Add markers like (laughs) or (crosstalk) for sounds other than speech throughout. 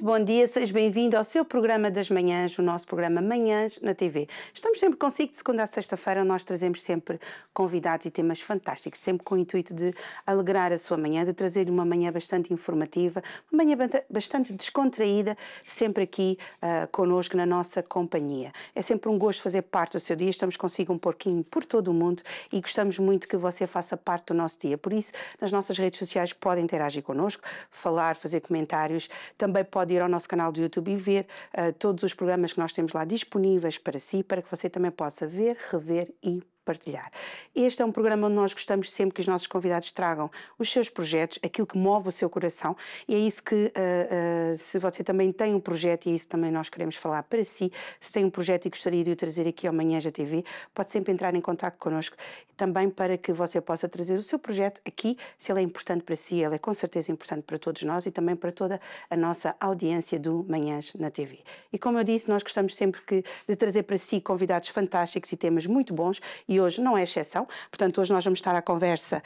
Muito bom dia, seja bem-vindo ao seu programa das manhãs, o nosso programa Manhãs na TV. Estamos sempre consigo, de segunda a sexta-feira, nós trazemos sempre convidados e temas fantásticos, sempre com o intuito de alegrar a sua manhã, de trazer uma manhã bastante informativa, uma manhã bastante descontraída, sempre aqui uh, ah, conosco na nossa companhia. É sempre um gosto fazer parte do seu dia, estamos consigo um pouquinho por todo o mundo e gostamos muito que você faça parte do nosso dia. Por isso, nas nossas redes sociais podem interagir connosco, falar, fazer comentários, também pode pode ir ao nosso canal do YouTube e ver uh, todos os programas que nós temos lá disponíveis para si, para que você também possa ver, rever e partilhar. Este é um programa onde nós gostamos sempre que os nossos convidados tragam os seus projetos, aquilo que move o seu coração, e é isso que, uh, uh, se você também tem um projeto, e é isso também nós queremos falar para si, se tem um projeto e gostaria de o trazer aqui ao Manhã já TV, pode sempre entrar em contato connosco, também para que você possa trazer o seu projeto aqui, se ele é importante para si, ele é com certeza importante para todos nós e também para toda a nossa audiência do Manhãs na TV. E como eu disse, nós gostamos sempre que, de trazer para si convidados fantásticos e temas muito bons, e hoje não é exceção. Portanto, hoje nós vamos estar à conversa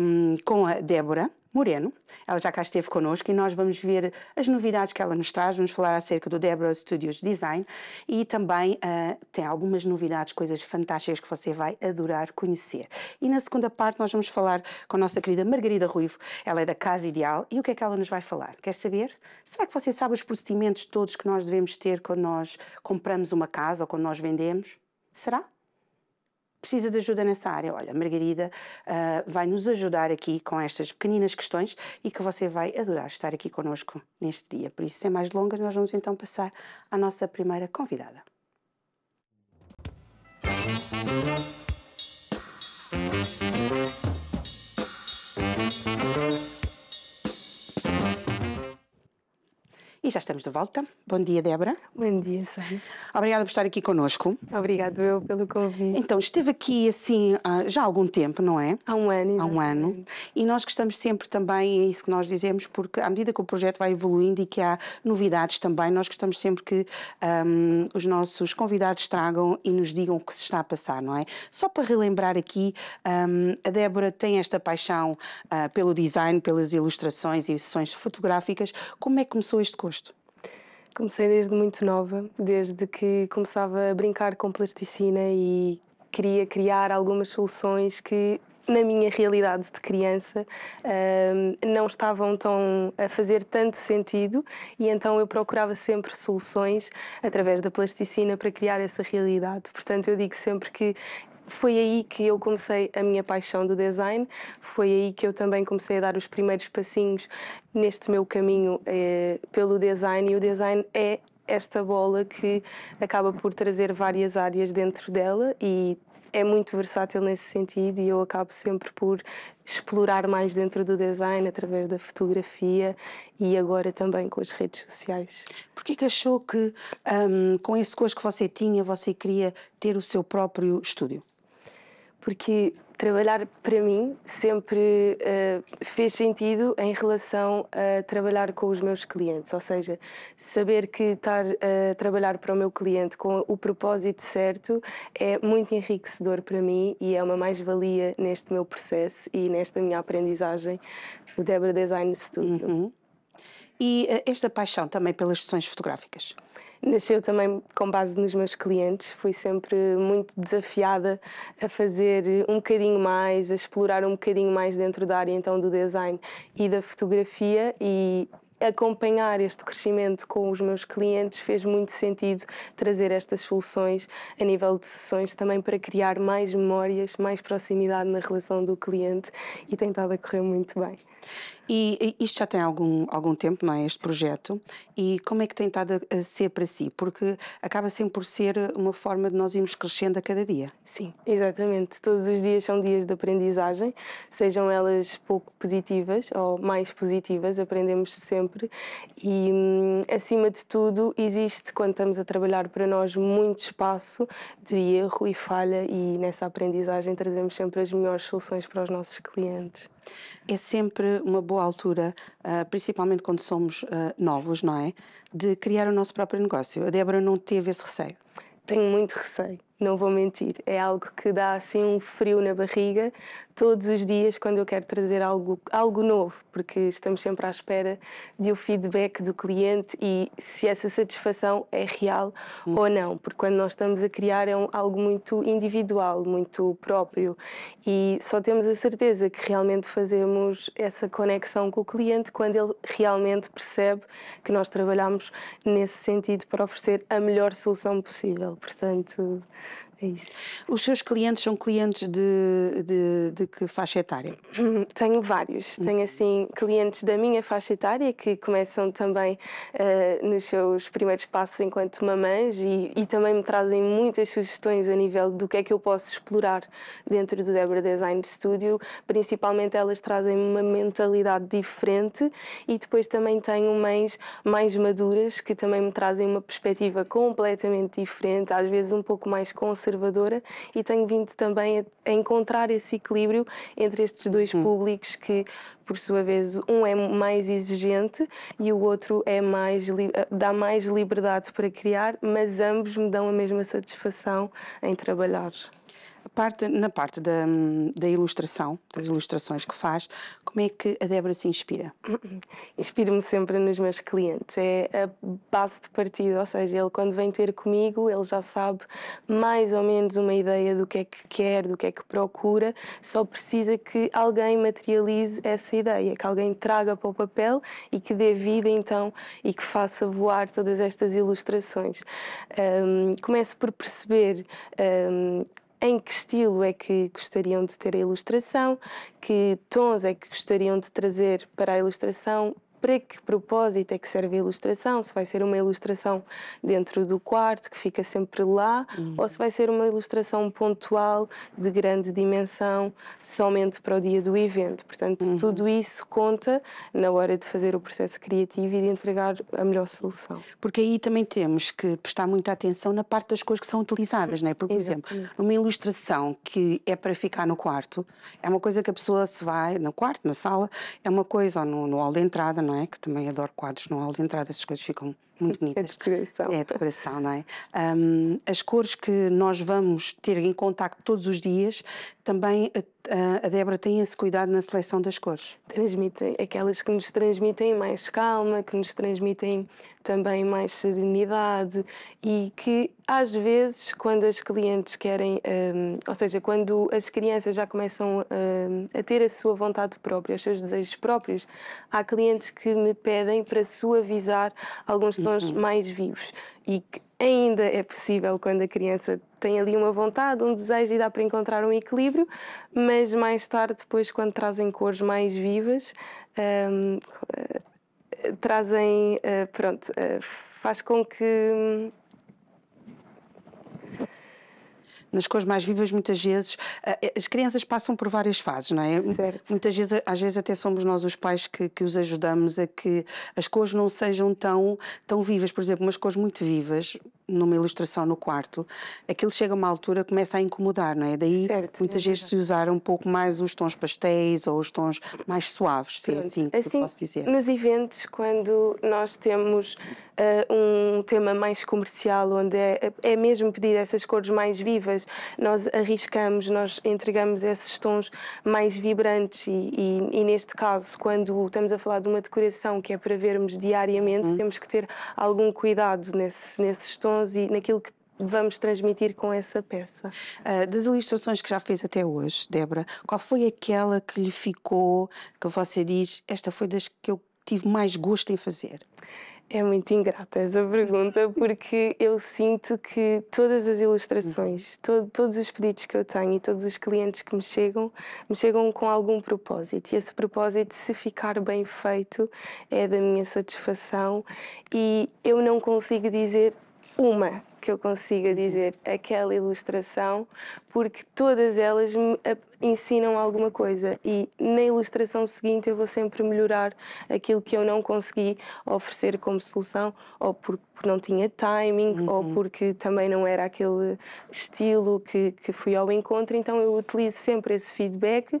um, com a Débora. Moreno, ela já cá esteve connosco e nós vamos ver as novidades que ela nos traz, vamos falar acerca do Debra Studios Design e também uh, tem algumas novidades, coisas fantásticas que você vai adorar conhecer. E na segunda parte nós vamos falar com a nossa querida Margarida Ruivo, ela é da Casa Ideal e o que é que ela nos vai falar? Quer saber? Será que você sabe os procedimentos todos que nós devemos ter quando nós compramos uma casa ou quando nós vendemos? Será? precisa de ajuda nessa área, olha, a Margarida uh, vai nos ajudar aqui com estas pequeninas questões e que você vai adorar estar aqui connosco neste dia. Por isso, sem mais longas, nós vamos então passar à nossa primeira convidada. Música E já estamos de volta. Bom dia, Débora. Bom dia, Sónia. Obrigada por estar aqui conosco. Obrigado eu pelo convite. Então, esteve aqui assim ah, já há algum tempo, não é? Há um ano. Exatamente. Há um ano. E nós gostamos sempre também, é isso que nós dizemos, porque à medida que o projeto vai evoluindo e que há novidades também, nós gostamos sempre que um, os nossos convidados tragam e nos digam o que se está a passar, não é? Só para relembrar aqui, um, a Débora tem esta paixão uh, pelo design, pelas ilustrações e sessões fotográficas. Como é que começou este curso? Comecei desde muito nova, desde que começava a brincar com plasticina e queria criar algumas soluções que na minha realidade de criança não estavam tão a fazer tanto sentido e então eu procurava sempre soluções através da plasticina para criar essa realidade. Portanto, eu digo sempre que foi aí que eu comecei a minha paixão do design, foi aí que eu também comecei a dar os primeiros passinhos neste meu caminho eh, pelo design, e o design é esta bola que acaba por trazer várias áreas dentro dela e é muito versátil nesse sentido e eu acabo sempre por explorar mais dentro do design através da fotografia e agora também com as redes sociais. Por que achou que um, com esse gosto que você tinha você queria ter o seu próprio estúdio? porque trabalhar para mim sempre uh, fez sentido em relação a trabalhar com os meus clientes, ou seja, saber que estar eh, a trabalhar para o meu cliente com o propósito certo é muito enriquecedor para mim e é uma mais-valia neste meu processo e nesta minha aprendizagem do Debra Design Studio. Uhum. E eh, esta paixão também pelas sessões fotográficas? nasceu também com base nos meus clientes. Fui sempre muito desafiada a fazer um bocadinho mais, a explorar um bocadinho mais dentro da área então do design e da fotografia e acompanhar este crescimento com os meus clientes fez muito sentido trazer estas soluções a nível de sessões também para criar mais memórias, mais proximidade na relação do cliente e tem estado a correr muito bem. E, isto já tem algum, algum tempo, não é? Este projeto. E como é que tem estado a, a ser para si? Porque acaba sempre por ser uma forma de nós irmos crescendo a cada dia. Sim, exatamente. Todos os dias são dias de aprendizagem, sejam elas pouco positivas ou mais positivas, aprendemos sempre. E, hum, acima de tudo, existe, quando estamos a trabalhar para nós, muito espaço de erro e falha, e nessa aprendizagem trazemos sempre as melhores soluções para os nossos clientes. É sempre uma boa altura, uh, principalmente quando somos uh, novos, não é? De criar o nosso próprio negócio. A Débora não teve esse receio? Tenho muito receio, não vou mentir. É algo que dá assim um frio na barriga todos os dias quando eu quero trazer algo, algo novo, porque estamos sempre à espera de um feedback do cliente e se essa satisfação é real hum. ou não, porque quando nós estamos a criar é um, algo muito individual, muito próprio e só temos a certeza que realmente fazemos essa conexão com o cliente quando ele realmente percebe que nós trabalhamos nesse sentido para oferecer a melhor solução possível. Portanto, é isso. Os seus clientes são clientes de, de, de que faixa etária? (clears throat) Tenho vários. Hum. Tenho, assim, clientes da minha faixa etária que começam também uh, nos seus primeiros passos enquanto mamães e, e, também me trazem muitas sugestões a nível do que é que eu posso explorar dentro do Debra Design Studio. Principalmente elas trazem uma mentalidade diferente e depois também tenho mães mais maduras que também me trazem uma perspectiva completamente diferente, às vezes um pouco mais conservadora conservadora e tenho vindo também a, a encontrar esse equilíbrio entre estes dois uhum. públicos que, por sua vez, um é mais exigente e o outro é mais eh, dá mais liberdade para criar, mas ambos me dão a mesma satisfação em trabalhar parte, na parte da, da ilustração, das ilustrações que faz, como é que a Débora se inspira? (clears throat) Inspiro-me sempre nos meus clientes, é a base de partida, ou seja, ele quando vem ter comigo, ele já sabe mais ou menos uma ideia do que é que quer, do que é que procura, só precisa que alguém materialize essa ideia, que alguém traga para o papel e que dê vida então e que faça voar todas estas ilustrações. Um, por perceber um, em que estilo é que gostariam de ter a ilustração, que tons é que gostariam de trazer para a ilustração, para que propósito é que serve a ilustração, se vai ser uma ilustração dentro do quarto, que fica sempre lá, uhum. ou se vai ser uma ilustração pontual, de grande dimensão, somente para o dia do evento. Portanto, uhum. tudo isso conta na hora de fazer o processo criativo e de entregar a melhor solução. Porque aí também temos que prestar muita atenção na parte das coisas que são utilizadas, não é? Porque, por exemplo, uma ilustração que é para ficar no quarto, é uma coisa que a pessoa se vai, no quarto, na sala, é uma coisa, ou no, no hall de entrada, não é? não é? Que também adoro quadros no hall de entrada, essas coisas ficam muito (laughs) é bonitas. É decoração. É decoração, não é? Um, as cores que nós vamos ter em contacto todos os dias também a Débora tem esse cuidado na seleção das cores? Transmitem aquelas que nos transmitem mais calma, que nos transmitem também mais serenidade e que às vezes quando as clientes querem, um, ou seja, quando as crianças já começam um, a ter a sua vontade própria, os seus desejos próprios, há clientes que me pedem para suavizar alguns tons uhum. mais vivos e que ainda é possível quando a criança tem ali uma vontade, um desejo e dá para encontrar um equilíbrio, mas mais tarde, depois, quando trazem cores mais vivas, um, eh, trazem, eh, pronto, eh, faz com que hum, nas cores mais vivas, muitas vezes eh, eh, as crianças passam por várias fases, não é? Certo. Muitas vezes, às vezes até somos nós os pais que, que os ajudamos a que as cores não sejam tão, tão vivas. Por exemplo, umas cores muito vivas, numa ilustração no quarto, aquilo chega a uma altura começa a incomodar, não é? Daí certo, muitas é vezes se usar um pouco mais os tons pastéis ou os tons mais suaves, se é assim que assim, posso dizer. Nos eventos, quando nós temos uh, um tema mais comercial, onde é, é mesmo pedido essas cores mais vivas, nós arriscamos, nós entregamos esses tons mais vibrantes e, e, e neste caso, quando estamos a falar de uma decoração que é para vermos diariamente, hum. temos que ter algum cuidado nesse, nesses tons e naquilo que vamos transmitir com essa peça. Uh, das ilustrações que já fez até hoje, Débora, qual foi aquela que lhe ficou, que você diz, esta foi das que eu tive mais gosto em fazer? É muito ingrata essa pergunta, (laughs) porque eu sinto que todas as ilustrações, uhum. to todos os pedidos que eu tenho e todos os clientes que me chegam, me chegam com algum propósito. E esse propósito, se ficar bem feito, é da minha satisfação. E eu não consigo dizer uma que eu consiga uhum. dizer aquela ilustração, porque todas elas me ensinam alguma coisa e na ilustração seguinte eu vou sempre melhorar aquilo que eu não consegui oferecer como solução, ou porque não tinha timing, uhum. ou porque também não era aquele estilo que, que fui ao encontro, então eu utilizo sempre esse feedback uh,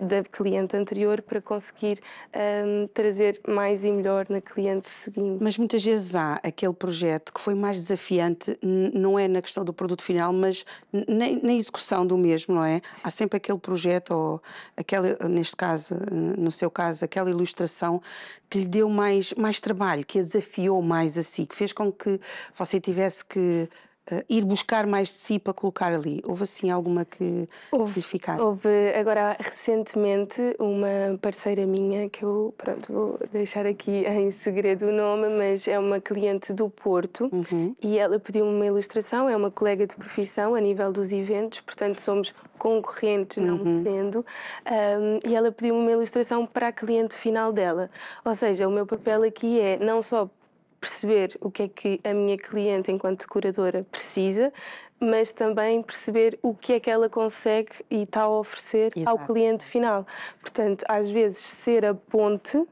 da cliente anterior para conseguir um, ehm, trazer mais e melhor na cliente seguinte. Mas muitas vezes há aquele projeto que foi mais desafiante, não é na questão do produto final, mas na, na execução do mesmo, não é? Sim. Há sempre aquele projeto ou aquela, neste caso, no seu caso, aquela ilustração que lhe deu mais, mais trabalho, que a desafiou mais a si, que fez com que você tivesse que uh, ir buscar mais de si para colocar ali? Houve assim alguma que houve, ficar? Houve agora recentemente uma parceira minha que eu pronto vou deixar aqui (laughs) em segredo o nome, mas é uma cliente do Porto uhum. e ela pediu-me uma ilustração, é uma colega de profissão a nível dos eventos, portanto somos concorrentes, não uhum. sendo, um, e ela pediu-me uma ilustração para a cliente final dela. Ou seja, o meu papel aqui é não só perceber o que é que a minha cliente, enquanto curadora, precisa, mas também perceber o que é que ela consegue e está a oferecer Exato. ao cliente final. Portanto, às vezes, ser a ponte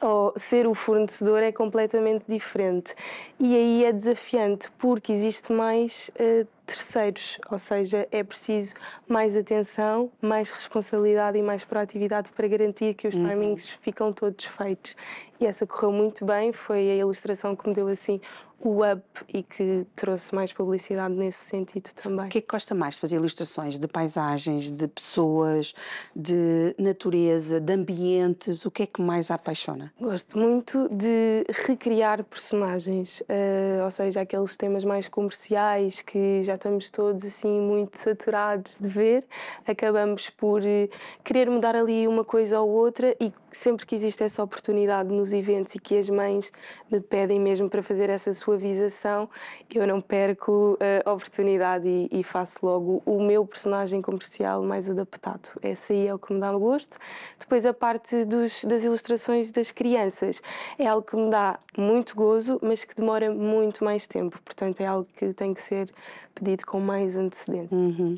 ou ser o fornecedor é completamente diferente. E aí é desafiante, porque existe mais uh, terceiros, ou seja, é preciso mais atenção, mais responsabilidade e mais proatividade para garantir que os uhum. timings ficam todos feitos. E essa correu muito bem, foi a ilustração que me deu assim o up e que trouxe mais publicidade nesse sentido também. O que é que gosta mais de fazer ilustrações de paisagens, de pessoas, de natureza, de ambientes? O que é que mais a apaixona? Gosto muito de recriar personagens, uh, ou seja, aqueles temas mais comerciais que já estamos todos assim muito saturados de ver, acabamos por eh, querer mudar ali uma coisa ou outra e sempre que existe essa oportunidade nos eventos e que as mães me pedem mesmo para fazer essa suavização, eu não perco eh, a oportunidade e, e faço logo o meu personagem comercial mais adaptado. Essa aí é o que me dá gosto. Depois a parte dos, das ilustrações das crianças é algo que me dá muito gozo, mas que demora muito mais tempo. Portanto, é algo que tem que ser pedido com mais antecedência. Uhum.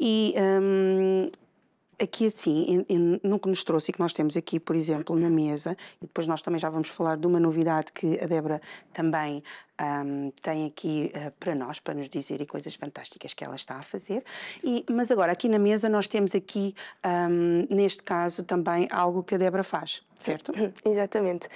E um, Aqui, assim, no que nos trouxe e que nós temos aqui, por exemplo, na mesa, e depois nós também já vamos falar de uma novidade que a Débora também um, tem aqui uh, para nós, para nos dizer e coisas fantásticas que ela está a fazer. E, mas agora, aqui na mesa, nós temos aqui, um, neste caso, também algo que a Débora faz, certo? (clears throat) Exatamente.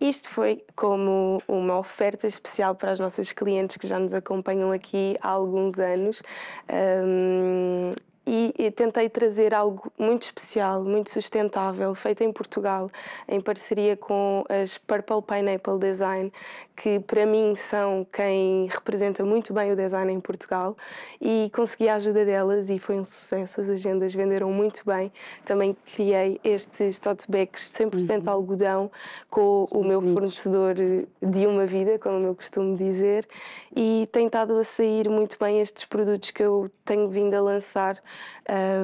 Isto foi como uma oferta especial para as nossas clientes que já nos acompanham aqui há alguns anos. Um, e, e, tentei trazer algo muito especial, muito sustentável, feito em Portugal, em parceria com as Purple Pineapple Design, que para mim são quem representa muito bem o design em Portugal e consegui a ajuda delas e foi um sucesso, as agendas venderam muito bem. Também criei estes tote bags 100% uhum. algodão com o meu fornecedor de uma vida, como eu costumo dizer, e tem estado a sair muito bem estes produtos que eu tenho vindo a lançar.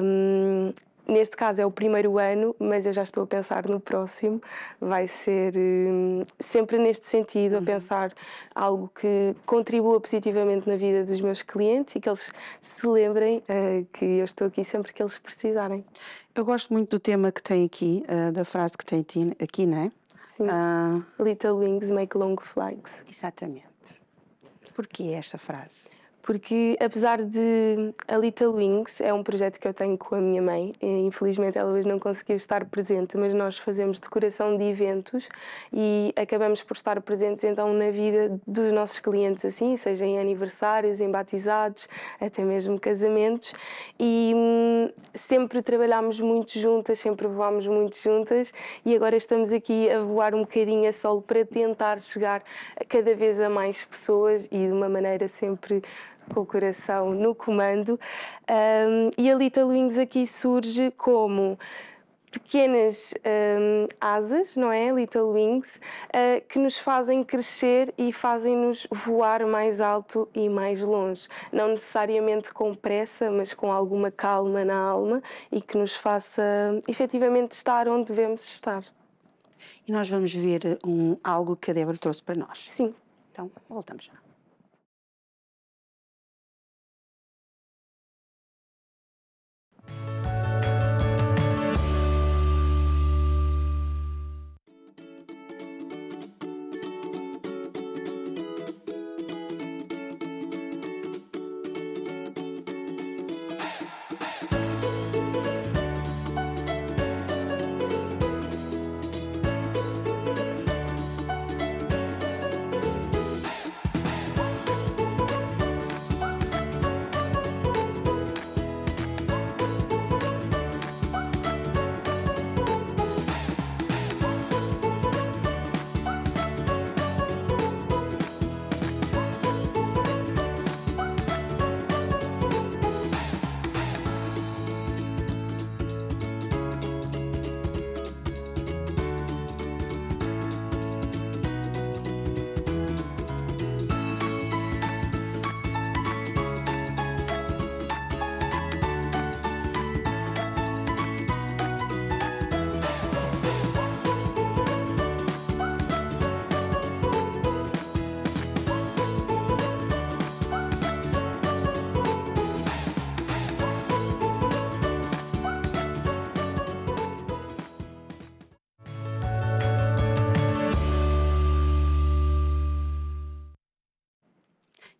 Um, Neste caso é o primeiro ano, mas eu já estou a pensar no próximo. Vai ser hum, sempre neste sentido, a uhum. pensar algo que contribua positivamente na vida dos meus clientes e que eles se lembrem uh, que eu estou aqui sempre que eles precisarem. Eu gosto muito do tema que tem aqui, uh, da frase que tem aqui, não é? Sim. Uh... Little wings make long flights. Exatamente. Porquê esta frase? porque apesar de a Little Wings é um projeto que eu tenho com a minha mãe, infelizmente ela hoje não conseguiu estar presente, mas nós fazemos decoração de eventos e acabamos por estar presentes então na vida dos nossos clientes assim, seja em aniversários, em batizados, até mesmo casamentos e hum, sempre trabalhámos muito juntas, sempre voámos muito juntas e agora estamos aqui a voar um bocadinho a solo para tentar chegar cada vez a mais pessoas e de uma maneira sempre com o coração no comando. Um, e a Little Wings aqui surge como pequenas um, asas, não é? Little wings, uh, que nos fazem crescer e fazem-nos voar mais alto e mais longe. Não necessariamente com pressa, mas com alguma calma na alma e que nos faça efetivamente estar onde devemos estar. E nós vamos ver um, algo que a Débora trouxe para nós. Sim. Então, voltamos já.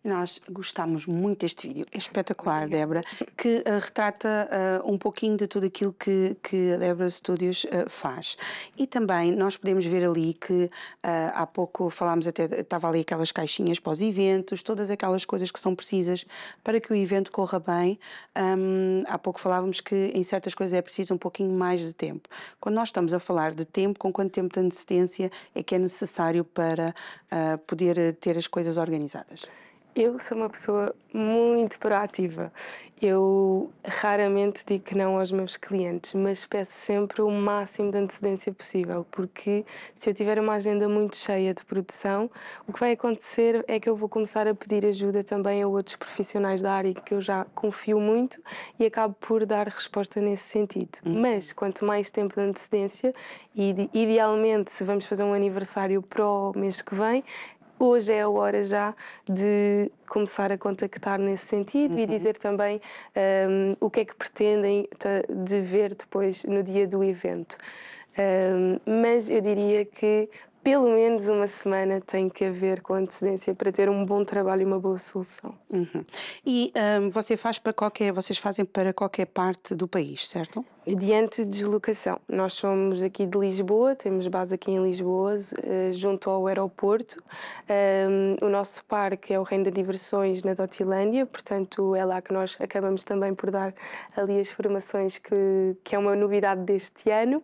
Nós gostámos muito deste vídeo, é espetacular, Débora, que uh, retrata uh, um pouquinho de tudo aquilo que, que a Débora Studios uh, faz. E também nós podemos ver ali que há pouco falámos até, estava ali aquelas caixinhas para os eventos, todas aquelas coisas que são precisas para que o evento corra bem. Um, há pouco falávamos que em certas coisas é preciso um pouquinho mais de tempo. Quando nós estamos a falar de tempo, com quanto tempo de antecedência é que é necessário para poder ter as coisas organizadas? Eu sou uma pessoa muito proativa. Eu raramente digo que não aos meus clientes, mas peço sempre o máximo de antecedência possível, porque se eu tiver uma agenda muito cheia de produção, o que vai acontecer é que eu vou começar a pedir ajuda também a outros profissionais da área que eu já confio muito e acabo por dar resposta nesse sentido. Hum. Mas quanto mais tempo de antecedência, e idealmente se vamos fazer um aniversário pro mês que vem, hoje é a hora já de começar a contactar nesse sentido uhum. e dizer também um, o que é que pretendem de ver depois no dia do evento. Um, mas eu diria que pelo menos uma semana tem que haver com antecedência para ter um bom trabalho e uma boa solução. Uhum. E um, você faz para qualquer, vocês fazem para qualquer parte do país, certo? Diante de deslocação. Nós somos aqui de Lisboa, temos base aqui em Lisboa, eh, junto ao aeroporto. Um, o nosso parque é o Reino de Diversões na Dotilândia, portanto é lá que nós acabamos também por dar ali as formações que, que é uma novidade deste ano.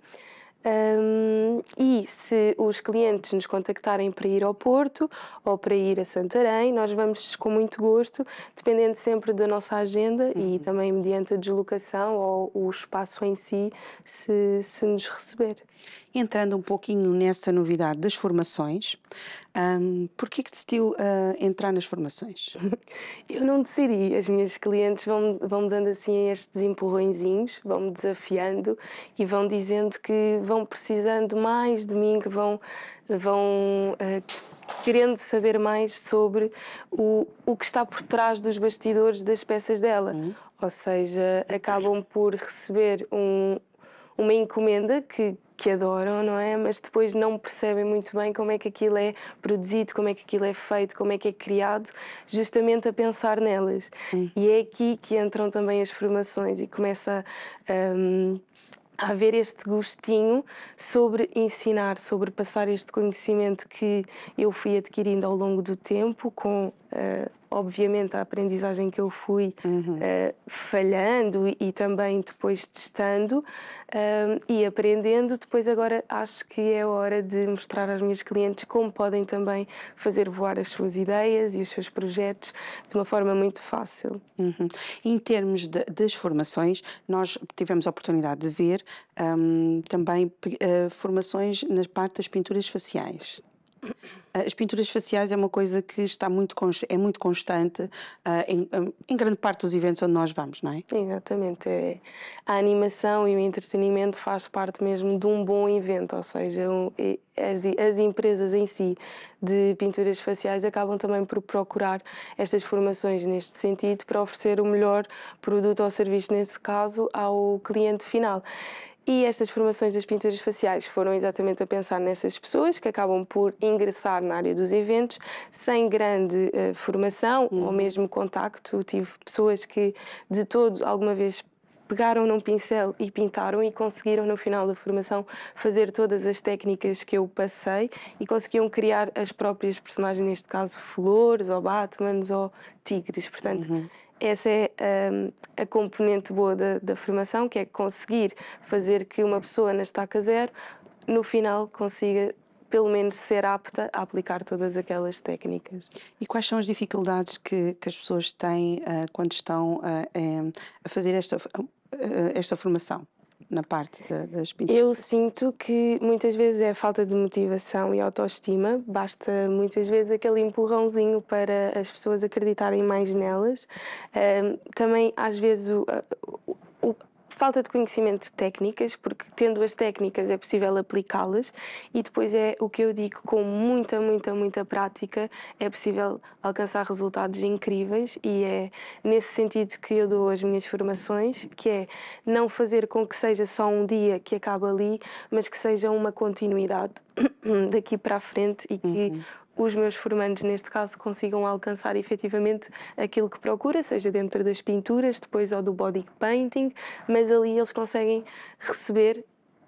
Um, e se os clientes nos contactarem para ir ao Porto ou para ir a Santarém, nós vamos com muito gosto, dependendo sempre da nossa agenda uhum. e também mediante a deslocação ou o espaço em si, se, se nos receber entrando um pouquinho nessa novidade das formações. Um, Por que decidiu uh, entrar nas formações? (laughs) Eu não decidi. As minhas clientes vão, vão dando assim estes empurrõezinhos, vão me desafiando e vão dizendo que vão precisando mais de mim, que vão, vão uh, querendo saber mais sobre o, o que está por trás dos bastidores das peças dela. Uhum. Ou seja, acabam por receber um, uma encomenda que que adoram, não é? Mas depois não percebem muito bem como é que aquilo é produzido, como é que aquilo é feito, como é que é criado, justamente a pensar nelas. Sim. E é aqui que entram também as formações e começa um, a haver este gostinho sobre ensinar, sobre passar este conhecimento que eu fui adquirindo ao longo do tempo com Uh, obviamente, a aprendizagem que eu fui uhum. uh, falhando e também depois testando uh, e aprendendo, depois agora acho que é hora de mostrar às minhas clientes como podem também fazer voar as suas ideias e os seus projetos de uma forma muito fácil. Uhum. Em termos de, das formações, nós tivemos a oportunidade de ver um, ehm, também formações na parte das pinturas faciais. As pinturas faciais é uma coisa que está muito é muito constante uh, em, ah, em, grande parte dos eventos onde nós vamos, não é? Exatamente. É, a animação e o entretenimento faz parte mesmo de um bom evento, ou seja, um, as, as, empresas em si de pinturas faciais acabam também por procurar estas formações neste sentido para oferecer o melhor produto ou serviço, nesse caso, ao cliente final. E estas formações das pinturas faciais foram exatamente a pensar nessas pessoas que acabam por ingressar na área dos eventos sem grande uh, formação uhum. ou mesmo contacto. Tive pessoas que de todo alguma vez pegaram num pincel e pintaram e conseguiram no final da formação fazer todas as técnicas que eu passei e conseguiam criar as próprias personagens, neste caso flores ou batmans ou tigres, portanto uhum essa é hum, a componente boa da, da, formação, que é conseguir fazer que uma pessoa na estaca zero, no final, consiga pelo menos ser apta a aplicar todas aquelas técnicas. E quais são as dificuldades que, que as pessoas têm uh, quando estão uh, eh, um, a fazer esta, uh, esta formação? na parte da, das pinturas? Eu sinto que muitas vezes é falta de motivação e autoestima, basta muitas vezes aquele empurrãozinho para as pessoas acreditarem mais nelas. também, às vezes, o, falta de conhecimento de técnicas, porque tendo as técnicas é possível aplicá-las e depois é o que eu digo, com muita, muita, muita prática é possível alcançar resultados incríveis e é nesse sentido que eu dou as minhas formações, que é não fazer com que seja só um dia que acaba ali, mas que seja uma continuidade (clears throat) daqui para a frente e que uhum os meus formandos, neste caso, consigam alcançar efetivamente aquilo que procura, seja dentro das pinturas, depois ou do body painting, mas ali eles conseguem receber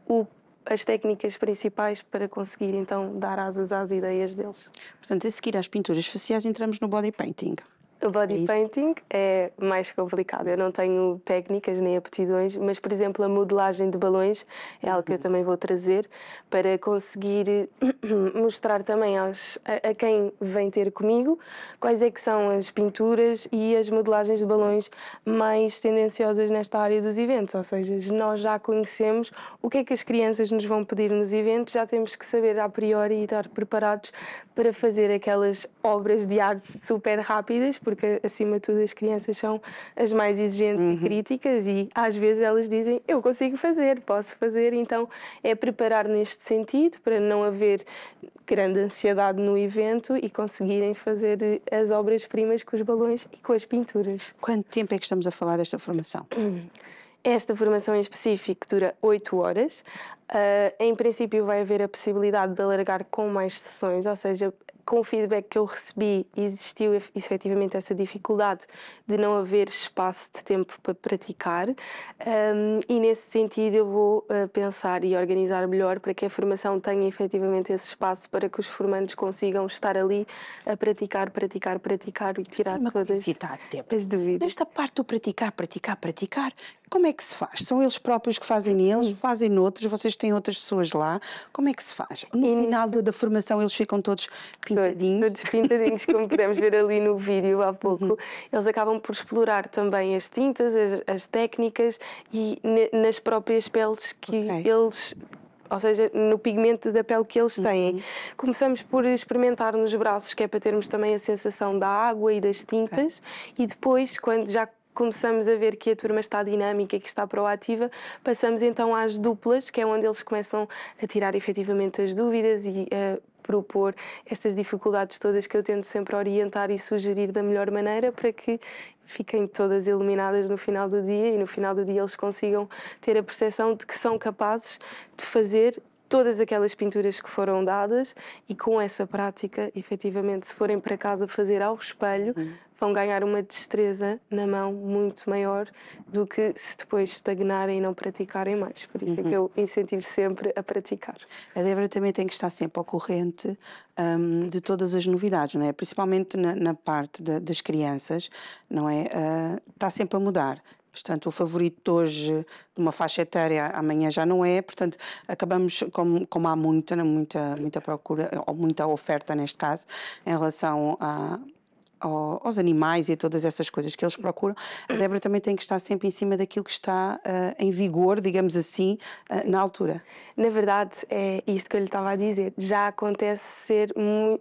o as técnicas principais para conseguir então dar asas às ideias deles. Portanto, a seguir às pinturas faciais entramos no body painting. O body é painting é mais complicado. Eu não tenho técnicas nem aptidões, mas, por exemplo, a modelagem de balões é algo que eu uhum. também vou trazer para conseguir (clears throat) mostrar também aos, a, a, quem vem ter comigo quais é que são as pinturas e as modelagens de balões mais tendenciosas nesta área dos eventos. Ou seja, nós já conhecemos o que é que as crianças nos vão pedir nos eventos, já temos que saber a priori e estar preparados para fazer aquelas obras de arte super rápidas, porque acima de tudo as crianças são as mais exigentes uhum. e críticas e às vezes elas dizem eu consigo fazer, posso fazer, então é preparar neste sentido para não haver grande ansiedade no evento e conseguirem fazer eh, as obras-primas com os balões e com as pinturas. Quanto tempo é que estamos a falar desta formação? (clears throat) Esta formação em específico dura 8 horas. Uh, em princípio, vai haver a possibilidade de alargar com mais sessões, ou seja, com o feedback que eu recebi, existiu efetivamente essa dificuldade de não haver espaço de tempo para praticar, um, e nesse sentido eu vou uh, pensar e organizar melhor para que a formação tenha efetivamente esse espaço para que os formandos consigam estar ali a praticar, praticar, praticar e tirar todas as dúvidas. Nesta parte do praticar, praticar, praticar, como é que se faz? São eles próprios que fazem neles, fazem noutros, vocês têm outras pessoas lá. Como é que se faz? No final da formação eles ficam todos pintadinhos? Todos, pintadinhos, como podemos ver ali no vídeo há pouco. Uhum. Eles acabam por explorar também as tintas, as, as técnicas e nas próprias peles que okay. eles ou seja, no pigmento da pele que eles têm. Uhum. Começamos por experimentar nos braços, que é para termos também a sensação da água e das tintas, okay. e depois, quando já começamos a ver que a turma está dinâmica, que está proativa, passamos então às duplas, que é onde eles começam a tirar efetivamente as dúvidas e a propor estas dificuldades todas que eu tento sempre orientar e sugerir da melhor maneira para que fiquem todas iluminadas no final do dia e no final do dia eles consigam ter a percepção de que são capazes de fazer todas aquelas pinturas que foram dadas e com essa prática, efetivamente, se forem para casa fazer ao espelho, uhum. vão ganhar uma destreza na mão muito maior do que se depois estagnarem e não praticarem mais. Por isso uhum. é que uhum. eu incentivo sempre a praticar. A Débora também tem que estar sempre ao corrente um, de todas as novidades, não é? Principalmente na, na parte de, das crianças, não é? Uh, está sempre a mudar Portanto, o favorito hoje de uma faixa etária amanhã já não é, portanto, acabamos, como, como há muita, muita, muita procura, ou muita oferta neste caso, em relação a, ao, aos animais e a todas essas coisas que eles procuram, a Débora também tem que estar sempre em cima daquilo que está uh, em vigor, digamos assim, uh, na altura. Na verdade, é isto que eu lhe estava a dizer. Já acontece ser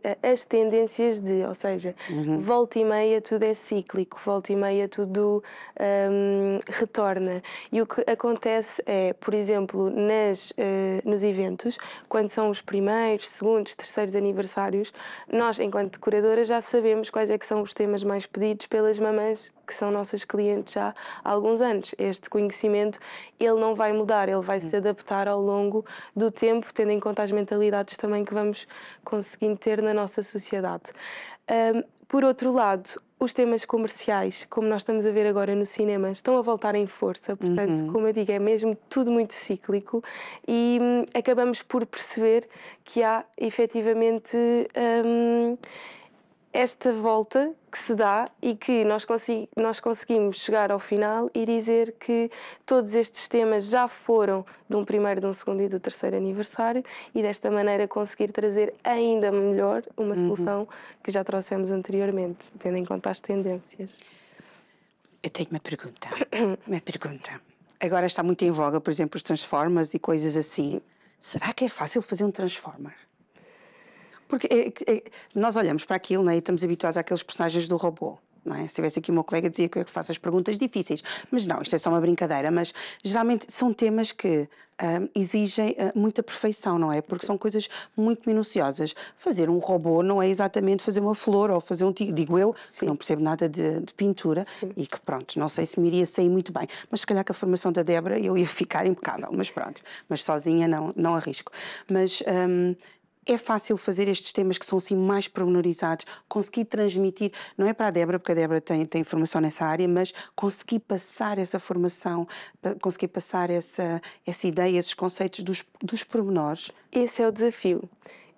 eh, as tendências de, ou seja, uhum. volta e meia tudo é cíclico, volta e meia tudo um, ehm, retorna. E o que acontece é, por exemplo, nas, uh, nos eventos, quando são os primeiros, segundos, terceiros aniversários, nós, enquanto decoradoras, já sabemos quais é que são são os temas mais pedidos pelas mamães que são nossas clientes já há alguns anos. Este conhecimento, ele não vai mudar, ele vai se adaptar ao longo do tempo, tendo em conta as mentalidades também que vamos conseguindo ter na nossa sociedade. Um, por outro lado, os temas comerciais, como nós estamos a ver agora no cinema, estão a voltar em força. Portanto, uhum. como eu digo, é mesmo tudo muito cíclico e hum, acabamos por perceber que há efetivamente. Hum, esta volta que se dá e que nós, nós conseguimos chegar ao final e dizer que todos estes temas já foram de um primeiro, de um segundo e do terceiro aniversário e desta maneira conseguir trazer ainda melhor uma uhum. solução que já trouxemos anteriormente, tendo em conta as tendências. Eu tenho uma pergunta, uma pergunta. Agora está muito em voga, por exemplo, os transformers e coisas assim. Será que é fácil fazer um transformer? Porque é, é, nós olhamos para aquilo né, e estamos habituados àqueles personagens do robô. É? Se tivesse aqui o meu colega, dizia que eu é que faço as perguntas difíceis. Mas não, isto é só uma brincadeira. Mas geralmente são temas que um, exigem hum, muita perfeição, não é? Porque são coisas muito minuciosas. Fazer um robô não é exatamente fazer uma flor ou fazer um tigre. digo eu, Sim. que não percebo nada de, de pintura Sim. e que pronto, não sei se me iria sair muito bem. Mas se calhar com a formação da Débora eu ia (laughs) ficar impecável, mas pronto. Mas sozinha não, não arrisco. Mas. Um, é fácil fazer estes temas que são assim mais promenorizados, conseguir transmitir, não é para a Débora, porque a Débora tem, tem formação nessa área, mas conseguir passar essa formação, conseguir passar essa, essa ideia, esses conceitos dos, dos pormenores? Esse é o desafio.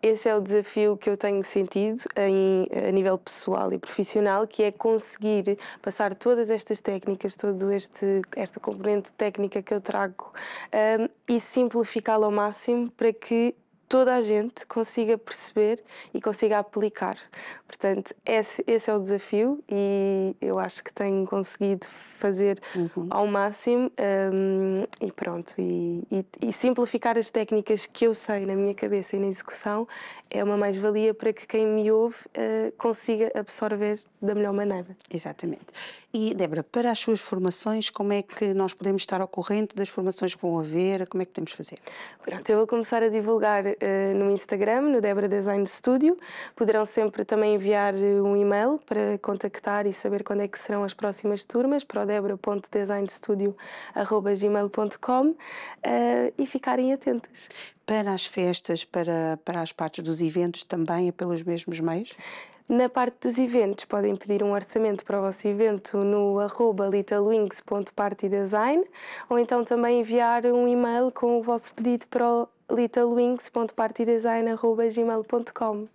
Esse é o desafio que eu tenho sentido em, a nível pessoal e profissional, que é conseguir passar todas estas técnicas, todo este esta componente técnica que eu trago um, e simplificá-la ao máximo para que toda a gente consiga perceber e consiga aplicar. Portanto, esse, esse é o desafio e eu acho que tenho conseguido fazer uhum. ao máximo um, e pronto. E, e, e, simplificar as técnicas que eu sei na minha cabeça e na execução é uma mais-valia para que quem me ouve uh, consiga absorver da melhor maneira. Exatamente. E, Débora, para as suas formações, como é que nós podemos estar ao corrente das formações que vão haver? Como é que podemos fazer? Pronto, eu vou começar a divulgar uh, no Instagram, no Debra Design Studio. Poderão sempre também enviar eh, um e-mail para contactar e saber quando é que serão as próximas turmas para o debra.designstudio.gmail.com uh, eh, e ficarem atentas. Para as festas, para, para as partes dos eventos também é pelos mesmos meios? Na parte dos eventos, podem pedir um orçamento para o vosso evento no arroba littlewings.partydesign ou então também enviar um e-mail com o vosso pedido para o littlewings.partydesign.gmail.com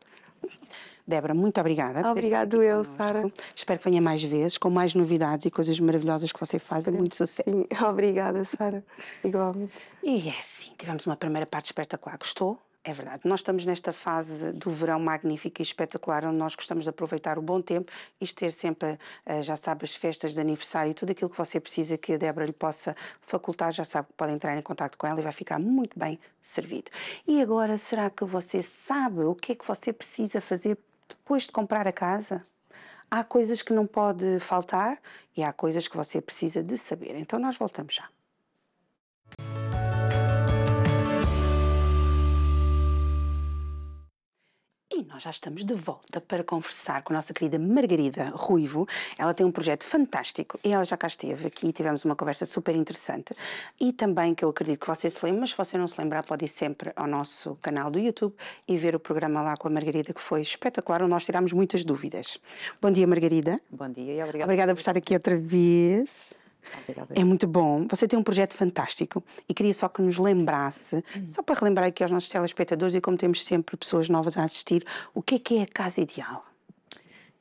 Débora, muito obrigada. Obrigado eu, Sara. Espero que venha mais vezes, com mais novidades e coisas maravilhosas que você faz. Muito sucesso. Sim, obrigada, Sara. (laughs) Igualmente. E é assim, tivemos uma primeira parte espetacular. Gostou? É verdade. Nós estamos nesta fase do verão magnífica e espetacular, onde nós gostamos de aproveitar o bom tempo e ter sempre, eh, já sabe, as festas de aniversário e tudo aquilo que você precisa que a Débora lhe possa facultar, já sabe que pode entrar em contato com ela e vai ficar muito bem servido. E agora, será que você sabe o que é que você precisa fazer depois de comprar a casa? Há coisas que não pode faltar e há coisas que você precisa de saber. Então, nós voltamos já. nós já estamos de volta para conversar com a nossa querida Margarida Ruivo. Ela tem um projeto fantástico e ela já cá esteve aqui e tivemos uma conversa super interessante. E também que eu acredito que você se lembra mas se você não se lembrar, pode ir sempre ao nosso canal do YouTube e ver o programa lá com a Margarida, que foi espetacular, onde nós tirámos muitas dúvidas. Bom dia, Margarida. Bom dia e obrigada. Obrigada por estar aqui outra vez. É muito bom. Você tem um projeto fantástico e queria só que nos lembrasse, hum. só para relembrar aqui aos nossos telespectadores e como temos sempre pessoas novas a assistir, o que é que é a Casa Ideal?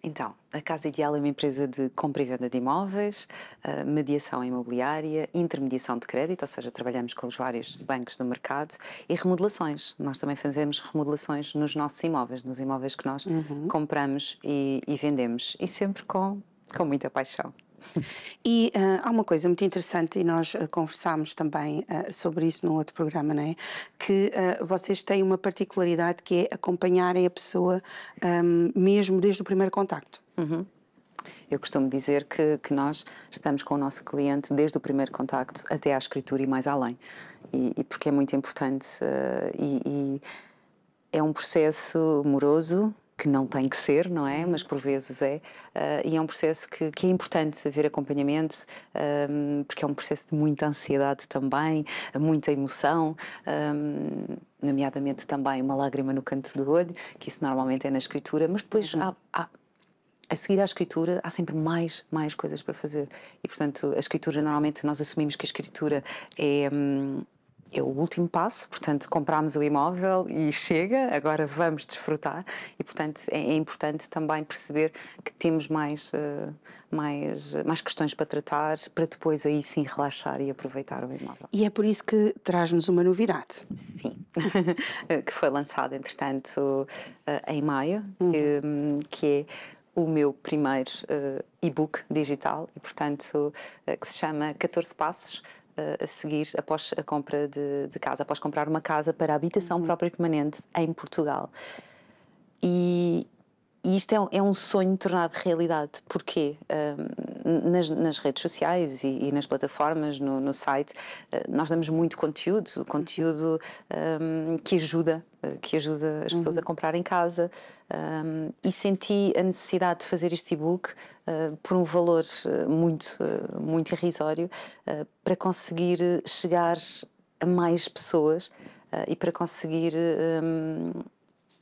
Então, a Casa Ideal é uma empresa de compra e venda de imóveis, eh, mediação imobiliária, intermediação de crédito, ou seja, trabalhamos com os vários bancos do mercado e remodelações. Nós também fazemos remodelações nos nossos imóveis, nos imóveis que nós uhum. compramos e, e vendemos, e sempre com, com muita paixão. E uh, há uma coisa muito interessante, e nós uh, conversámos também uh, sobre isso no outro programa, não é? Que vocês têm uma particularidade que é acompanharem a pessoa um, ehm, mesmo desde o primeiro contacto. Uhum. Eu costumo dizer que, que, nós estamos com o nosso cliente desde o primeiro contacto até à escritura e mais além. E, e porque é muito importante e, e é um processo moroso, que não tem que ser, não é? Mas por vezes é. Uh, e é um processo que, que, é importante haver acompanhamento, um, ah, porque é um processo de muita ansiedade também, muita emoção. Um, ah, nomeadamente também uma lágrima no canto do olho, que isso normalmente é na escritura, mas depois uhum. há, há a seguir à escritura há sempre mais mais coisas para fazer e portanto a escritura normalmente nós assumimos que a escritura é, hum, é o último passo, portanto, comprámos o imóvel e chega, agora vamos desfrutar e, portanto, é, é importante também perceber que temos mais, uh, mais, mais questões para tratar, para depois aí sim relaxar e aproveitar o imóvel. E é por isso que traz-nos uma novidade. Sim, (laughs) que foi lançada, entretanto, uh, em maio, uhum. que, um, que é o meu primeiro uh, e-book digital e, portanto, uh, que se chama 14 Passos a seguir após a compra de, de casa, após comprar uma casa para habitação uhum. própria e permanente em Portugal. E, e isto é um, é um, sonho tornado realidade. Porquê? nas, nas, redes sociais e, e nas plataformas, no, no site, uh, nós damos muito conteúdo, conteúdo um, que ajuda que ajuda as pessoas uhum. a comprar em casa. Um, e senti a necessidade de fazer este e-book uh, por um valor uh, muito, uh, muito irrisório uh, para conseguir chegar a mais pessoas uh, e para conseguir um,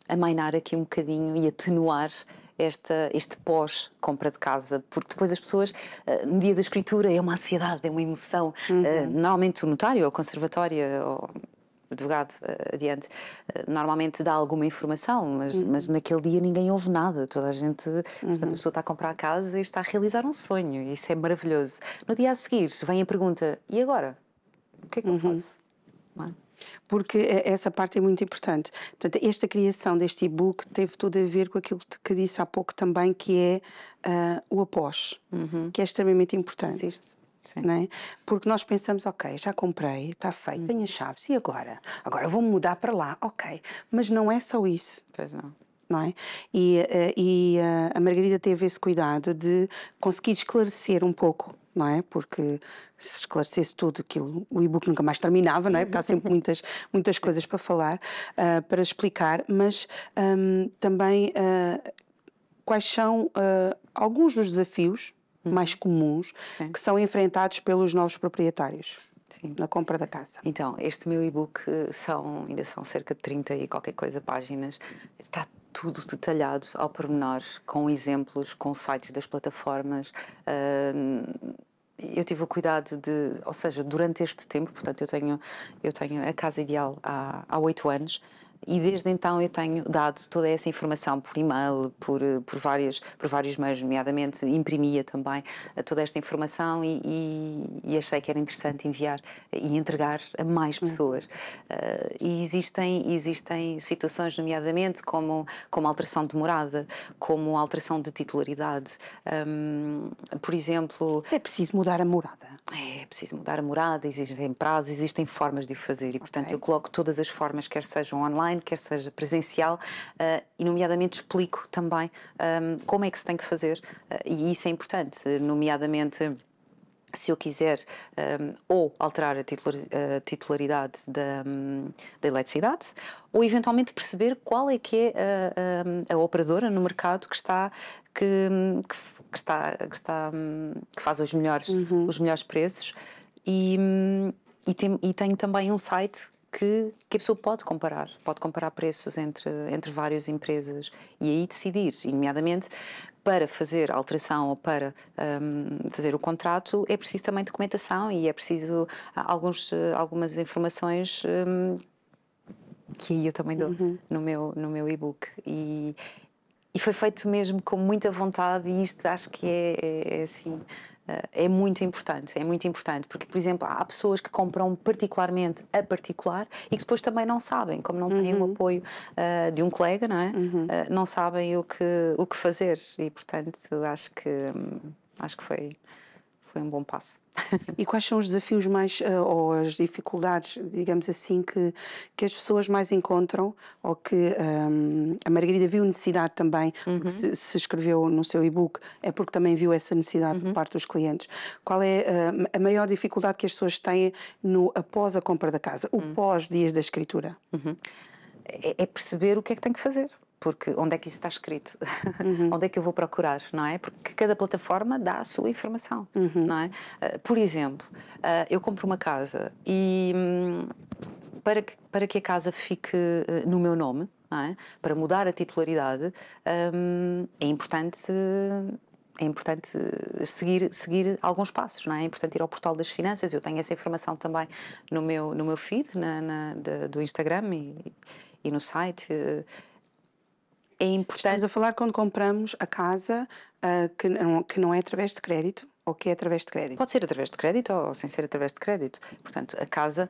amainar aqui um bocadinho e atenuar esta, este pós-compra de casa, porque depois as pessoas, uh, no dia da escritura, é uma ansiedade, é uma emoção. Uhum. Normalmente o notário, ou a conservatória, ou advogado eh, adiante, eh, normalmente dá alguma informação, mas, uhum. mas naquele dia ninguém ouve nada. Toda a gente, portanto, a uhum. pessoa está a comprar a casa e está a realizar um sonho, e isso é maravilhoso. No dia a seguir, vem a pergunta: e agora? O que é que eu uhum. faço? Não é? porque eh, essa parte é muito importante. Portanto, esta criação deste e-book teve tudo a ver com aquilo que disse há pouco também, que é uh, o após, uhum. que é extremamente importante. Existe. Né? Porque nós pensamos, ok, já comprei, está feito, uhum. tenho as chaves, e agora? Agora vou mudar para lá, ok. Mas não é só isso. Pois não. Não é? E, eh, e eh, a Margarida teve esse cuidado de conseguir esclarecer um pouco não é? Porque se esclarecesse tudo aquilo, o e-book nunca mais terminava, não é? Porque há sempre (laughs) muitas, muitas coisas para falar, uh, para explicar, mas um, também uh, quais são uh, alguns dos desafios Uhum. mais comuns Sim. que são enfrentados pelos novos proprietários. Sim. Na compra da casa. Então, este meu e-book são, ainda são cerca de 30 e qualquer coisa páginas. Está tudo detalhado ao pormenor, com exemplos, com sites das plataformas. Uh, eu tive o cuidado de, ou seja, durante este tempo, portanto, eu tenho, eu tenho a casa ideal há oito anos e desde então eu tenho dado toda essa informação por e-mail, por, eh, por, várias, por vários meios, nomeadamente imprimia também eh, toda esta informação e, e, e achei que era interessante enviar eh, e entregar a mais hum. pessoas. Uh, e existem, existem situações, nomeadamente como, como alteração de morada, como alteração de titularidade. Um, ehm, por exemplo. É preciso mudar a morada. É, é, preciso mudar a morada, existem prazos, existem formas de o fazer e, portanto, okay. eu coloco todas as formas, quer sejam online online, quer seja presencial, uh, e nomeadamente explico também um, ehm, como é que se tem que fazer, uh, e isso é importante, nomeadamente se eu quiser um, ehm, ou alterar a, eh, titularidade da, hum, da eletricidade ou eventualmente perceber qual é que é a, a, a operadora no mercado que está que, hum, que, que está que está hum, que faz os melhores uhum. os melhores preços e, e, tem, e tenho também um site que, que a pessoa pode comparar, pode comparar preços entre, entre várias empresas e aí decidir, nomeadamente para fazer alteração ou para um, fazer o contrato é preciso também documentação e é preciso ah, alguns, algumas informações um, que eu também dou uhum. no meu, no meu e-book. E, e foi feito mesmo com muita vontade e isto acho que é, é, é assim eh, é muito importante, é muito importante, porque, por exemplo, há pessoas que compram particularmente a particular e que depois também não sabem, como não têm uhum. o apoio uh, de um colega, não é? Uhum. Uh, não sabem o que, o que fazer e, portanto, acho que, hum, acho que foi foi um bom passo. E quais são os desafios mais, eh, ou as dificuldades, digamos assim, que, que as pessoas mais encontram, ou que um, ehm, a Margarida viu necessidade também, uhum. porque se, se, escreveu no seu e-book, é porque também viu essa necessidade uhum. por parte dos clientes. Qual é a, eh, a maior dificuldade que as pessoas têm no após a compra da casa, o uhum. pós-dias da escritura? Uhum. É, é perceber o que é que tem que fazer porque onde é que isso está escrito? Uhum. (laughs) onde é que eu vou procurar, não é? Porque cada plataforma dá a sua informação, uhum. não é? Ah, por exemplo, ah, eu compro uma casa e hum, para que, para que a casa fique ah, no meu nome, é? para mudar a titularidade, hum, é importante é importante seguir, seguir alguns passos, não é? é importante ir ao portal das finanças, eu tenho essa informação também no meu, no meu feed, na, na, do Instagram e, e no site, é importante. Estamos a falar quando compramos a casa uh, que, não, que não é através de crédito ou que é através de crédito? Pode ser através de crédito ou sem ser através de crédito. Portanto, a casa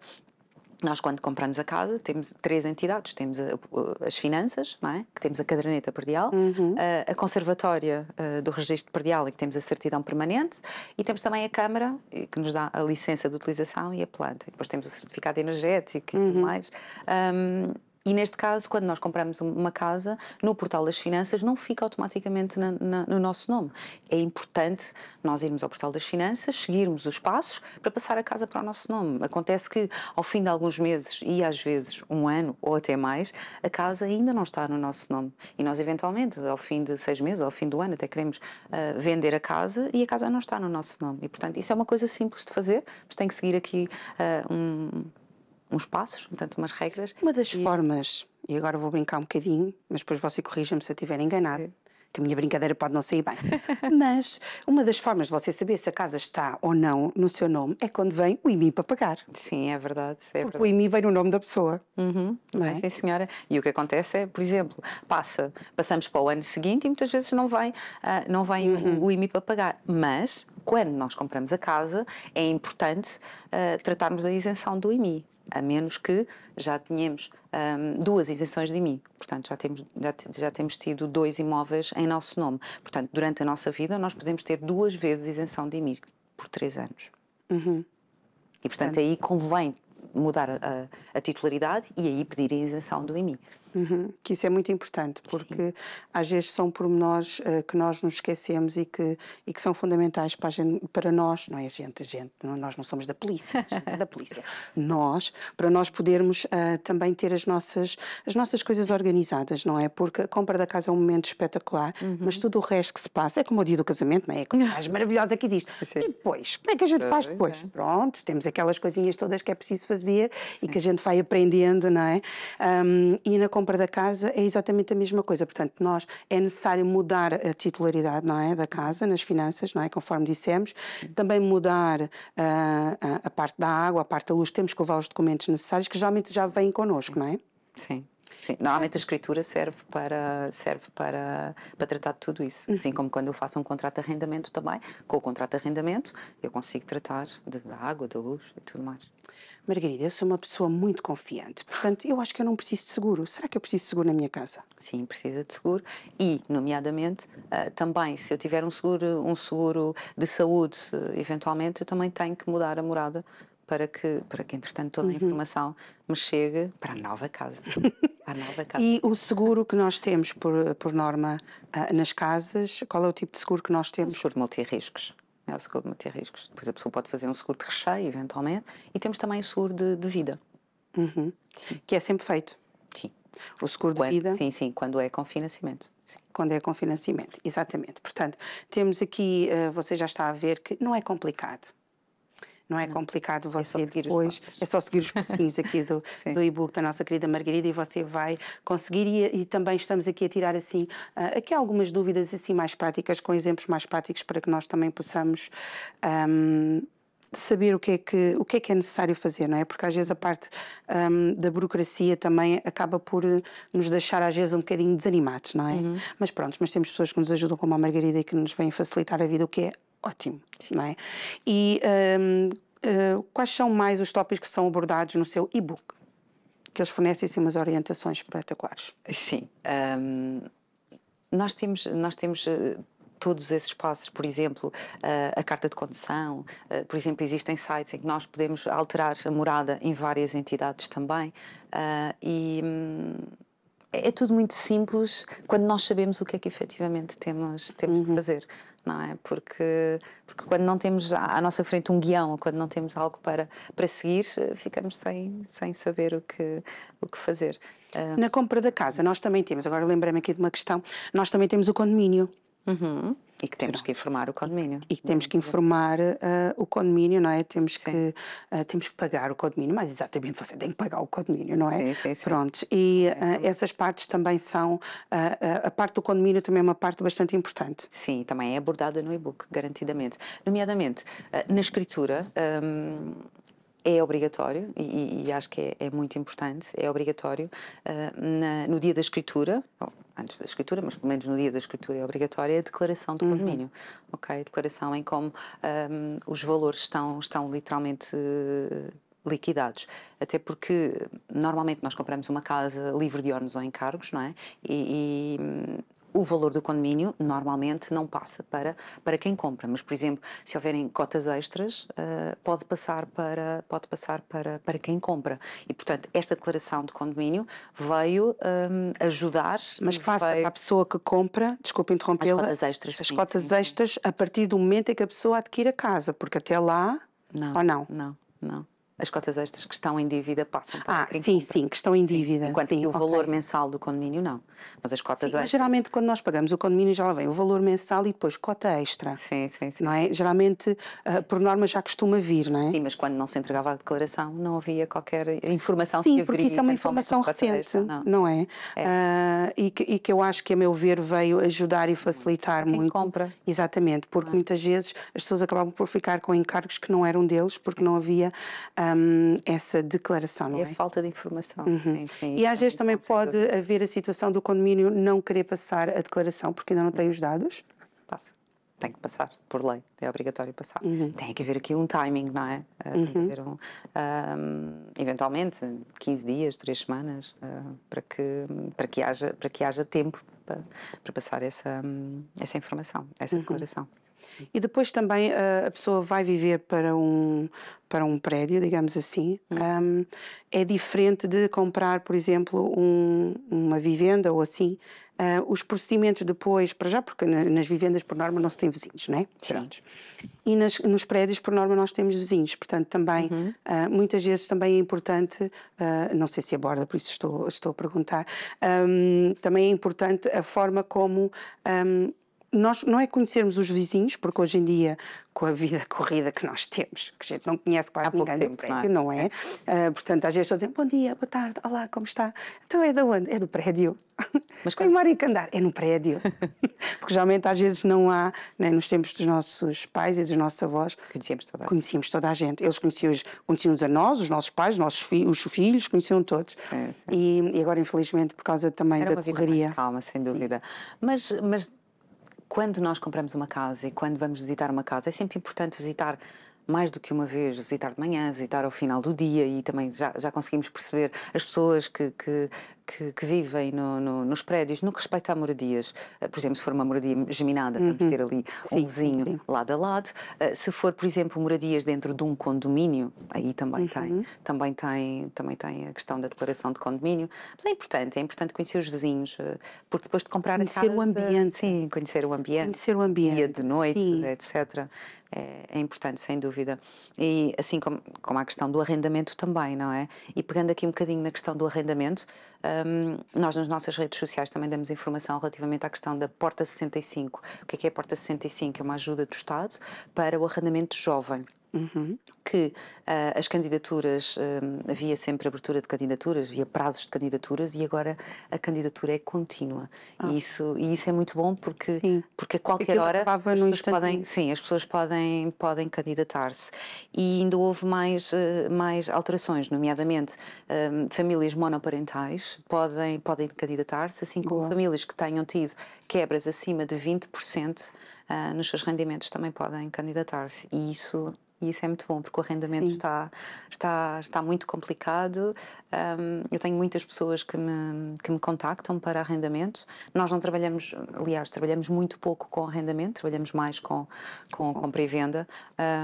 nós, quando compramos a casa, temos três entidades. Temos a, as finanças, não é? que temos a caderneta perdial, uhum. a, a, conservatória a, ah, do registro perdial, em que temos a certidão permanente, e temos também a Câmara, que nos dá a licença de utilização e a planta. E depois temos o certificado energético e uhum. tudo mais. Um, e neste caso, quando nós compramos uma casa, no portal das finanças não fica automaticamente na, na, no nosso nome. É importante nós irmos ao portal das finanças, seguirmos os passos para passar a casa para o nosso nome. Acontece que ao fim de alguns meses e às vezes um ano ou até mais, a casa ainda não está no nosso nome. E nós, eventualmente, ao fim de seis meses ou ao fim do ano, até queremos uh, vender a casa e a casa não está no nosso nome. E, portanto, isso é uma coisa simples de fazer, mas tem que seguir aqui uh, um uns passos, portanto, umas regras. Uma das e... formas, e agora vou brincar um bocadinho, mas depois você corrija-me se eu estiver enganado. Sim que a minha brincadeira pode não sair bem. (laughs) Mas uma das formas de você saber se a casa está ou não no seu nome é quando vem o IMI para pagar. Sim, é verdade. É Porque verdade. o IMI vem no nome da pessoa. Uhum, não é? é? Sim, senhora. E o que acontece é, por exemplo, passa, passamos para o ano seguinte e muitas vezes não vem, ah, não vem uhum. o IMI para pagar. Mas quando nós compramos a casa, é importante uh, tratarmos da isenção do IMI, a menos que já tenhamos um, ehm, duas isenções de IMI. Portanto, já temos, já, já, temos tido dois imóveis em nosso nome. Portanto, durante a nossa vida, nós podemos ter duas vezes isenção de IMI por três anos. Uhum. E, portanto, aí convém mudar a, a titularidade e aí pedir a isenção do IMI. Uhum. Que isso é muito importante, porque Sim. às vezes são pormenores uh, que nós nos esquecemos e que, e que são fundamentais para, gente, para nós, não é a gente, a gente, nós não somos da polícia, é da polícia, (laughs) nós, para nós podermos uh, também ter as nossas, as nossas coisas organizadas, não é? Porque a compra da casa é um momento espetacular, uhum. mas tudo o resto que se passa é como o dia do casamento, não é? É a mais (laughs) maravilhosa que existe. Sim. É. E depois, como é que a gente faz depois? É. Pronto, temos aquelas coisinhas todas que é preciso fazer Sim. e que a gente vai aprendendo, não é? Um, e na compra compra da casa é exatamente a mesma coisa. Portanto, nós é necessário mudar a titularidade, não é, da casa nas finanças, não é, conforme dissemos, Sim. também mudar uh, a, a parte da água, a parte da luz. Temos que levar os documentos necessários que geralmente já vêm connosco, não é? Sim. Sim, normalmente a escritura serve para, serve para, para tratar de tudo isso. Assim uhum. como quando eu faço um contrato de arrendamento também, com o contrato de arrendamento eu consigo tratar de, da água, da luz e tudo mais. Margarida, eu sou uma pessoa muito confiante, portanto eu acho que eu não preciso de seguro. Será que eu preciso de seguro na minha casa? Sim, precisa de seguro e, nomeadamente, ah, também se eu tiver um seguro, um seguro de saúde, eventualmente eu também tenho que mudar a morada para que, para que entretanto, toda a uhum. informação me chegue para a nova casa. A nova (laughs) casa. e o seguro que nós temos, por, por norma, ah, nas casas, qual é o tipo de seguro que nós temos? O seguro de multirriscos. É o seguro de multirriscos. Depois a pessoa pode fazer um seguro de recheio, eventualmente. E temos também o seguro de, de vida. Uhum. Que é sempre feito. Sim. O seguro de vida? Sim, sim, quando é com financiamento. Sim. Quando é com financiamento, exatamente. Portanto, temos aqui, ah, você já está a ver que não é complicado. Não é não. complicado é você é depois. É só seguir os passinhos aqui do, (laughs) do e-book da nossa querida Margarida e você vai conseguir. E, e também estamos aqui a tirar assim uh, aqui algumas dúvidas assim mais práticas, com exemplos mais práticos para que nós também possamos. Um, ah, saber o que é que o que é que é necessário fazer não é porque às vezes a parte um, ah, da burocracia também acaba por nos deixar às vezes um bocadinho desanimados não é uhum. mas pronto mas temos pessoas que nos ajudam como a Margarida e que nos vêm facilitar a vida o que é ótimo. Sim. Não é? E um, uh, hum, quais são mais os tópicos que são abordados no seu e-book? Que eles fornecem assim, umas orientações espetaculares. Sim. Um, nós temos, nós temos eh, todos esses passos, por exemplo, eh, a carta de condução, eh, por exemplo, existem sites em que nós podemos alterar a morada em várias entidades também. E hum, é, é tudo muito simples quando nós sabemos o que é que efetivamente temos, temos uhum. que fazer não é? Porque, porque quando não temos à nossa frente um guião, quando não temos algo para, para seguir, eh, ficamos sem, sem saber o que, o que fazer. Eh, Na compra da casa, nós também temos, agora lembrei-me aqui de uma questão, nós também temos o condomínio. Uhum. E que temos que informar o condomínio. E que temos que informar uh, o condomínio, não é? Temos que, uh, temos que pagar o condomínio, mas exatamente você tem que pagar o condomínio, não é? Sim, sim, sim. Pronto, e uh, essas partes também são, a parte do condomínio também é uma parte bastante importante. Sim, também é abordada no e-book, garantidamente. Nomeadamente, na escritura, um, ehm, é obrigatório e, e acho que é, é, muito importante, é obrigatório uh, na, no dia da escritura, ou antes da escritura, mas pelo menos no dia da escritura é obrigatória, a declaração do uhum. condomínio, ok? A declaração em como um, ah, os valores estão, estão literalmente uh, liquidados. Até porque normalmente nós compramos uma casa livre de órgãos ou encargos, não é? E, o valor do condomínio normalmente não passa para, para quem compra, mas, por exemplo, se houverem cotas extras, uh, pode passar, para, pode passar para, para quem compra. E, portanto, esta declaração de condomínio veio um, ehm, ajudar. Mas passa veio... para a pessoa que compra, desculpe interrompê-la. As cotas extras. As sim, cotas sim, extras a partir do momento em que a pessoa adquire a casa, porque até lá. Não, ou não? Não, não as cotas extras que estão em dívida passam para Ah, quem sim, compra. sim, que estão em dívida. Enquanto sim, que o okay. valor mensal do condomínio não. Mas as cotas sim, extras... mas geralmente quando nós pagamos o condomínio já lá vem o valor mensal e depois cota extra. Sim, sim, sim. Não é? Geralmente, uh, por norma, já costuma vir, não é? Sim, mas quando não se entregava a declaração não havia qualquer informação Sim, porque isso é uma informação recente, extra, não. não. é? é. Uh, e, que, e, que, eu acho que, a meu ver, veio ajudar e facilitar quem muito. compra. Exatamente, porque ah. muitas vezes as pessoas acabavam por ficar com encargos que não eram deles porque não havia... Uh, um, essa declaração, não é? É a falta de informação. Uhum. Sim, sim, e às vezes também pode haver a situação do condomínio não querer passar a declaração porque ainda não tem os dados. Passa tem que passar, por lei, é obrigatório passar. Uhum. Tem que haver aqui um timing, não é? Ah, tem uhum. que haver um, um, ah, eventualmente 15 dias, 3 semanas, uh, para, que, para, que haja, para que haja tempo para, para passar essa, hum, essa informação, essa uhum. declaração. E depois também eh, a pessoa vai viver para um, para um prédio, digamos assim, um, hum, é diferente de comprar, por exemplo, um, uma vivenda ou assim. Uh, os procedimentos depois, para já, porque na, nas vivendas por norma não se tem vizinhos, não é? Pronto. E nas, nos prédios por norma nós temos vizinhos, portanto também, uhum. uh, muitas vezes também é importante, uh, não sei se aborda, por isso estou, estou a perguntar, um, também é importante a forma como hum, nós não é conhecermos os vizinhos, porque hoje em dia, com a vida (laughs) corrida que nós temos, que a gente não conhece quase Há ninguém tempo, do prédio, não é? Não é? Uh, portanto, às vezes estou dizendo bom dia, boa tarde, olá, como está? Então é de onde? É do prédio. (laughs) Mas quando... Tem mar e é no prédio. (laughs) porque geralmente às vezes não há, nem né, nos tempos dos nossos pais e dos nossos avós. Conhecíamos toda a gente. Conhecíamos toda a gente. Eles conheciam-nos conheciam a nós, os nossos pais, os nossos fi os filhos, conheciam todos. Sim, sim. E, e, agora, infelizmente, por causa também Era da uma correria. Vida mais calma, sem dúvida. Sim. Mas, mas quando nós compramos uma casa e quando vamos visitar uma casa, é sempre importante visitar mais do que uma vez, visitar de manhã, visitar ao final do dia e também já, já conseguimos perceber as pessoas que, que, que, que vivem no, no, nos prédios, no que respeita a moradias, ah, por exemplo, se for uma moradia geminada, uhum. ter ali sim, um vizinho sim. lado a lado, ah, se for, por exemplo, moradias dentro de um condomínio, aí também uhum. tem, também tem, também tem a questão da declaração de condomínio, mas é importante, é importante conhecer os vizinhos, ah, porque depois de comprar conhecer a casa, o ambiente, sim, conhecer o ambiente, conhecer o ambiente, dia de noite, sim. etc é, é, importante, sem dúvida. E assim como, como a questão do arrendamento também, não é? E pegando aqui um bocadinho na questão do arrendamento, um, nós nas nossas redes sociais também damos informação relativamente à questão da Porta 65. O que é, que é a Porta 65? É uma ajuda do Estado para o arrendamento jovem. Uhum. que uh, as candidaturas, ah, havia sempre abertura de candidaturas, havia prazos de candidaturas e agora a candidatura é contínua. Ah. E, isso, e isso é muito bom porque, porque a qualquer hora as pessoas, podem, sim, as pessoas podem, podem candidatar-se. E ainda houve mais, uh, mais alterações, nomeadamente famílias monoparentais podem, podem candidatar-se, assim como Boa. famílias que tenham tido quebras acima de 20%. Uh, nos seus rendimentos também podem candidatar-se. E isso e isso é muito bom porque o arrendamento está, está, está muito complicado. Um, eu tenho muitas pessoas que me, que me contactam para arrendamentos. Nós não trabalhamos, aliás, trabalhamos muito pouco com arrendamento, trabalhamos mais com, com compra e venda.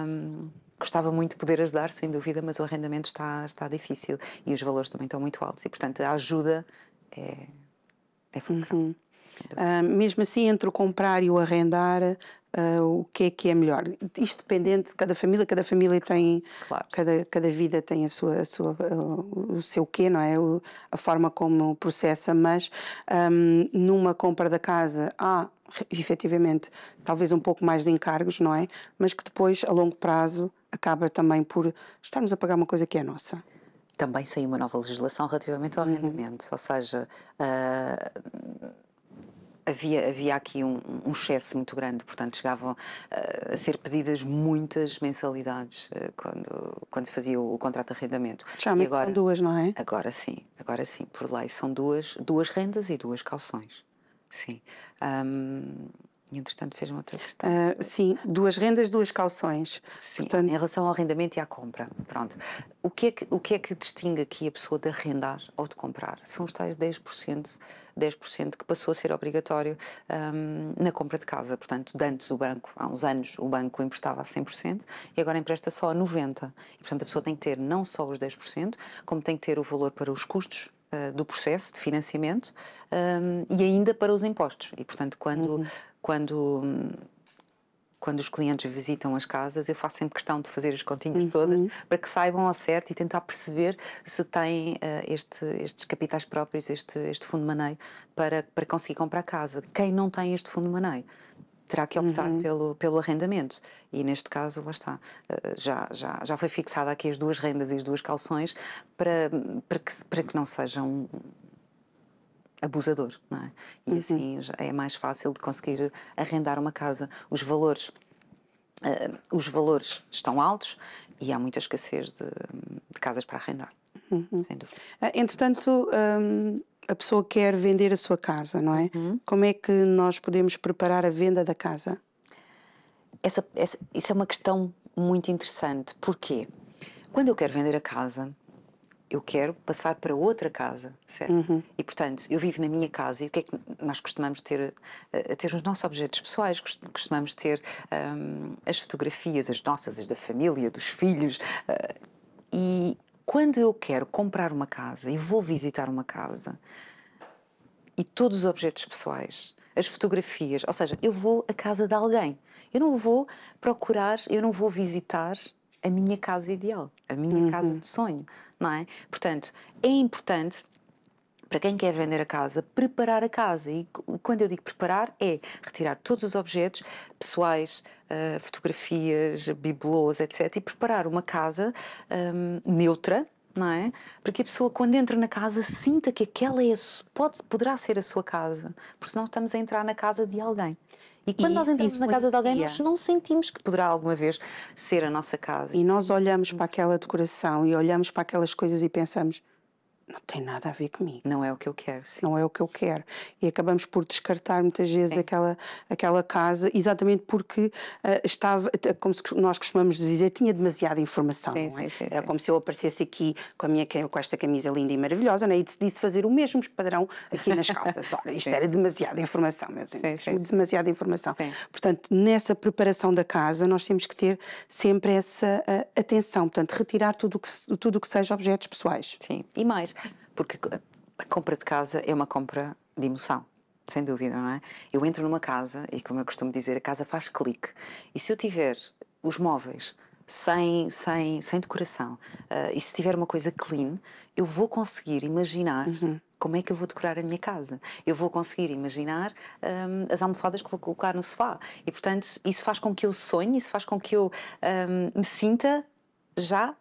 Um, gostava muito de poder ajudar, sem dúvida, mas o arrendamento está, está difícil e os valores também estão muito altos e, portanto, a ajuda é, é uhum. fulcral. Uhum. Uh, mesmo assim, entre o comprar e o arrendar, uh, o que é que é melhor. Isto dependente de cada família, cada família tem, claro. cada, cada vida tem a sua, a sua uh, o seu quê, não é? O, a forma como processa, mas um, numa compra da casa há efetivamente talvez um pouco mais de encargos, não é? Mas que depois, a longo prazo, acaba também por estarmos a pagar uma coisa que é nossa também saiu uma nova legislação relativamente ao uhum. arrendamento, uhum. ou seja, uh, havia, havia aqui um, um, excesso muito grande, portanto chegavam uh, a ser pedidas muitas mensalidades uh, quando, quando se fazia o, o contrato de arrendamento. Já agora, são duas, não é? Agora sim, agora sim, por lei são duas, duas rendas e duas calções, sim. Um, e, entretanto, fez-me outra questão. Uh, sim, duas rendas, duas calções. Sim, Portanto... em relação ao arrendamento e à compra. Pronto. O que, é que, o que é que distingue aqui a pessoa de arrendar ou de comprar? São os tais 10%, 10% que passou a ser obrigatório hum, na compra de casa. Portanto, antes o banco, há uns anos, o banco emprestava a 100% e agora empresta só a 90%. E, portanto, a pessoa tem que ter não só os 10%, como tem que ter o valor para os custos ah, do processo de financiamento um, e ainda para os impostos. E, portanto, quando uhum quando quando os clientes visitam as casas, eu faço sempre questão de fazer as continhas uhum. todas para que saibam ao certo e tentar perceber se têm uh, este, estes capitais próprios, este, este fundo de maneio, para, para conseguir comprar casa. Quem não tem este fundo de maneio terá que optar uhum. pelo, pelo arrendamento. E neste caso, lá está, eh, já, já, já foi fixada aqui as duas rendas e as duas calções para, para, que, para que não sejam um, abusador, não é? E uhum. assim é mais fácil de conseguir arrendar uma casa. Os valores, uh, os valores estão altos e há muita escassez de, de casas para arrendar, uhum. sem dúvida. Ah, entretanto, um, a pessoa quer vender a sua casa, não é? Uhum. Como é que nós podemos preparar a venda da casa? Essa, essa, isso é uma questão muito interessante. Porquê? Quando eu quero vender a casa, eu quero passar para outra casa, certo? Uhum. E portanto, eu vivo na minha casa e o que é que nós costumamos ter, eh, a ter os nossos objetos pessoais, costumamos ter um, as fotografias, as nossas, as da família, dos filhos. Uh, e quando eu quero comprar uma casa e vou visitar uma casa e todos os objetos pessoais as fotografias, ou seja, eu vou à casa de alguém. Eu não vou procurar, eu não vou visitar a minha casa ideal, a minha uhum. casa de sonho, não é? Portanto, é importante para quem quer vender a casa, preparar a casa. E quando eu digo preparar, é retirar todos os objetos pessoais, uh, fotografias, bibelôs, etc. E preparar uma casa um, neutra, não é? Para que a pessoa, quando entra na casa, sinta que aquela é a, pode, poderá ser a sua casa. Porque senão estamos a entrar na casa de alguém. E quando e nós entramos na casa de alguém, nós não sentimos que poderá alguma vez ser a nossa casa. E nós olhamos para aquela decoração e olhamos para aquelas coisas e pensamos: não tem nada a ver comigo. Não é o que eu quero, sim. Não é o que eu quero. E acabamos por descartar muitas vezes é. aquela, aquela casa, exatamente porque uh, estava, como nós costumamos dizer, tinha demasiada informação. Sim, é? sim, sim, Era como se eu aparecesse aqui com, a minha, com esta camisa linda e maravilhosa é? e decidisse fazer o mesmo padrão aqui nas (laughs) calças. Ora, isto era demasiada informação, meus amigos. É demasiada informação. Portanto, nessa preparação da casa, nós temos que ter sempre essa uh, atenção. Portanto, retirar tudo o que, tudo que seja objetos pessoais. Sim, e mais porque a compra de casa é uma compra de emoção sem dúvida, não é? Eu entro numa casa e, como eu costumo dizer, a casa faz clique. E se eu tiver os móveis sem, sem, sem decoração uh, e se tiver uma coisa clean, eu vou conseguir imaginar. Uhum. Como é que eu vou decorar a minha casa? Eu vou conseguir imaginar um, as almofadas que vou colocar no sofá. E, portanto, isso faz com que eu sonhe, isso faz com que eu um, me sinta já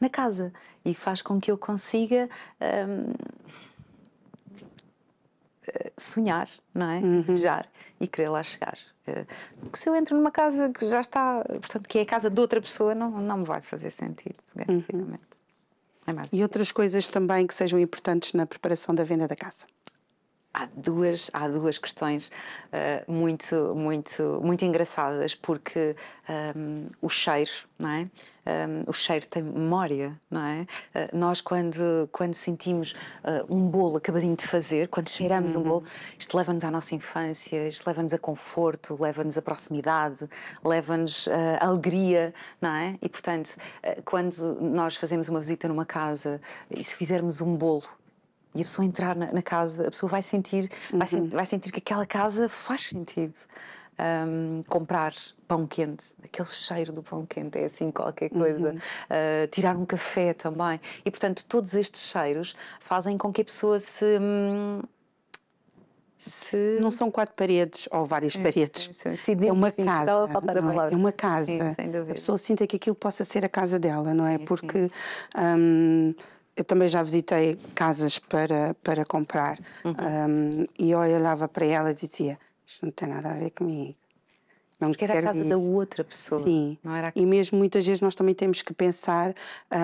na casa e faz com que eu consiga hum, eh, sonhar, não é? Uhum. Desejar e querer lá chegar. Eh, porque se eu entro numa casa que já está, portanto, que é a casa de outra pessoa, não, não me vai fazer sentido, uhum. garantidamente. Uhum. É e outras coisas também que sejam importantes na preparação da venda da casa? há duas há duas questões uh, muito muito muito engraçadas porque um, ehm, o cheiro não é um, ehm, o cheiro tem memória não é uh, nós quando quando sentimos uh, um bolo acabadinho de fazer quando cheiramos uhum. um bolo isto leva-nos à nossa infância isto leva-nos a conforto leva-nos a proximidade leva-nos a alegria não é e portanto quando nós fazemos uma visita numa casa e se fizermos um bolo e a pessoa entrar na, na, casa, a pessoa vai sentir, uhum. vai, vai, sentir que aquela casa faz sentido. Um, comprar pão quente, aquele cheiro do pão quente é assim qualquer coisa. Uhum. Uh, tirar um café também. E portanto, todos estes cheiros fazem com que a pessoa se. Hum, se... Não são quatro paredes ou várias é, paredes. É, sim, sim. É uma casa. É? é? uma casa. Sim, a pessoa sinta que aquilo possa ser a casa dela, não é? Porque. Hum, eu também já visitei casas para, para comprar uhum. um, e eu olhava para ela e dizia: Isto não tem nada a ver comigo. Não Porque era a casa ir. da outra pessoa. Sim. Não era E mesmo muitas vezes nós também temos que pensar,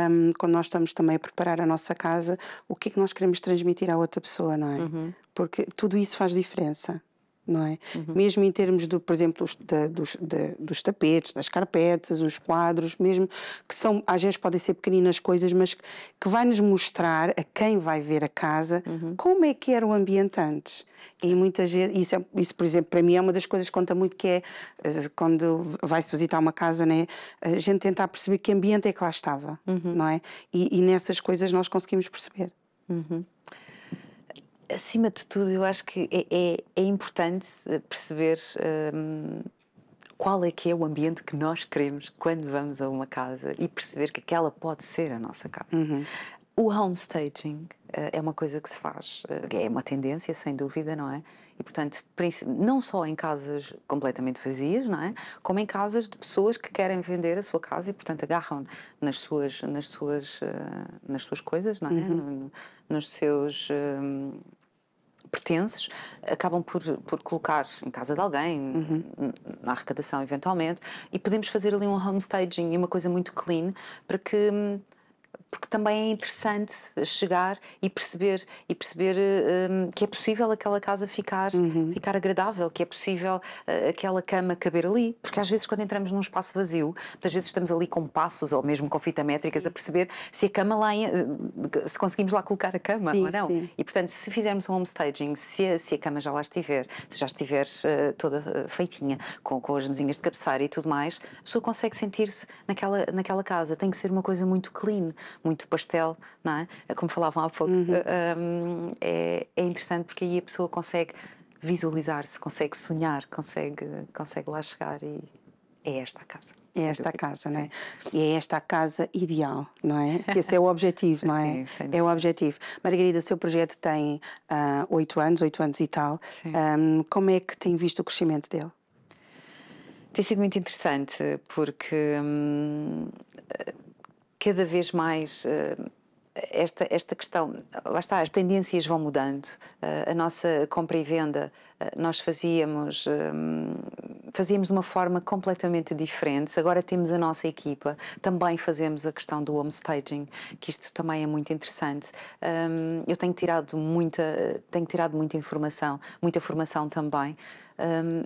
um, quando nós estamos também a preparar a nossa casa, o que é que nós queremos transmitir à outra pessoa, não é? Uhum. Porque tudo isso faz diferença não é? Uhum. Mesmo em termos do, por exemplo, dos, da, dos, da, dos, tapetes, das carpetas, os quadros, mesmo que são, às vezes podem ser pequeninas coisas, mas que, que vai nos mostrar a quem vai ver a casa uhum. como é que era o ambiente antes. E muitas vezes, isso, é, isso, por exemplo, para mim é uma das coisas que conta muito que é eh, quando vai-se visitar uma casa, né, a gente tentar perceber que ambiente é que lá estava, uhum. não é? E, e, nessas coisas nós conseguimos perceber. Uhum acima de tudo, eu acho que é, é, é importante eh, perceber ehm, qual é que é o ambiente que nós queremos quando vamos a uma casa e perceber que aquela pode ser a nossa casa. Uhum. O homestaging eh, é uma coisa que se faz, eh, é uma tendência, sem dúvida, não é? E, portanto, não só em casas completamente vazias, não é? Como em casas de pessoas que querem vender a sua casa e, portanto, agarram nas suas, nas suas, eh, nas suas coisas, não é? Uhum. nos seus um, pertences, acabam por, por colocar em casa de alguém, uhum. na arrecadação, eventualmente, e podemos fazer ali um homestaging e uma coisa muito clean para que hum, porque também é interessante chegar e perceber e perceber um, que é possível aquela casa ficar uhum. ficar agradável, que é possível uh, aquela cama caber ali, porque às vezes quando entramos num espaço vazio, muitas vezes estamos ali com passos ou mesmo com fita métricas a perceber se a cama lá eh, se conseguimos lá colocar a cama sim, ou não. Sim. E portanto, se fizermos um home staging, se a, se a cama já lá estiver, se já estiver uh, toda feitinha com, com as mesinhas de cabeceira e tudo mais, a pessoa consegue sentir-se naquela naquela casa. Tem que ser uma coisa muito clean, muito pastel, não é? é? Como falavam há pouco. Uhum. Ah, ah, é, é interessante porque aí a pessoa consegue visualizar-se, consegue sonhar, consegue, consegue lá chegar e é esta a casa. É esta a casa, não é? E é esta a casa ideal, não é? Esse é o objetivo, não é? (laughs) Sim, é o objetivo. Margarida, o seu projeto tem ah, oito uh, anos, oito anos e tal. Um, como é que tem visto o crescimento dele? Tem sido muito interessante, porque hum, cada vez mais eh, esta, esta questão, lá está, as tendências vão mudando. Uh, a nossa compra e venda uh, nós fazíamos, fazíamos de uma forma completamente diferente. Agora temos a nossa equipa, também fazemos a questão do home staging, que isto também é muito interessante. Um, eu tenho tirado muita, tenho tirado muita informação, muita formação também. Um,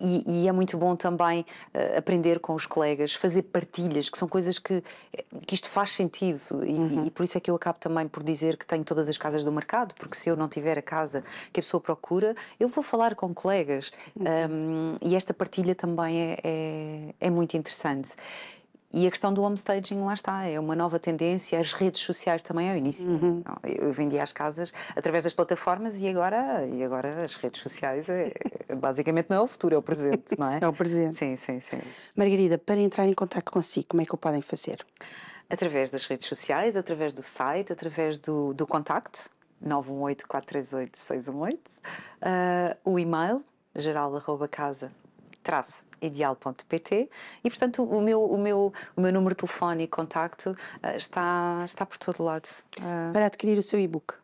e, e, é muito bom também uh, aprender com os colegas, fazer partilhas, que são coisas que, que isto faz sentido. E, uhum. e, por isso é que eu acabo também por dizer que tenho todas as casas do mercado, porque se eu não tiver a casa que a pessoa procura, eu vou falar com colegas. Uhum. Um, e esta partilha também é, é, é muito interessante. E a questão do homestaging, lá está, é uma nova tendência. As redes sociais também ao início. Uhum. Eu vendia as casas através das plataformas e agora, e agora as redes sociais é, é basicamente não é o futuro, é o presente, não é? (laughs) é o presente. Sim, sim, sim. Margarida, para entrar em contato consigo, como é que o podem fazer? Através das redes sociais, através do site, através do, do contacto, 918-438-618, uh, ah, o e-mail, geral.casa.com ideal.pt e portanto o meu, o meu, o meu número de telefone e contacto eh, está, está por todo lado. Eh. Para adquirir o seu e-book?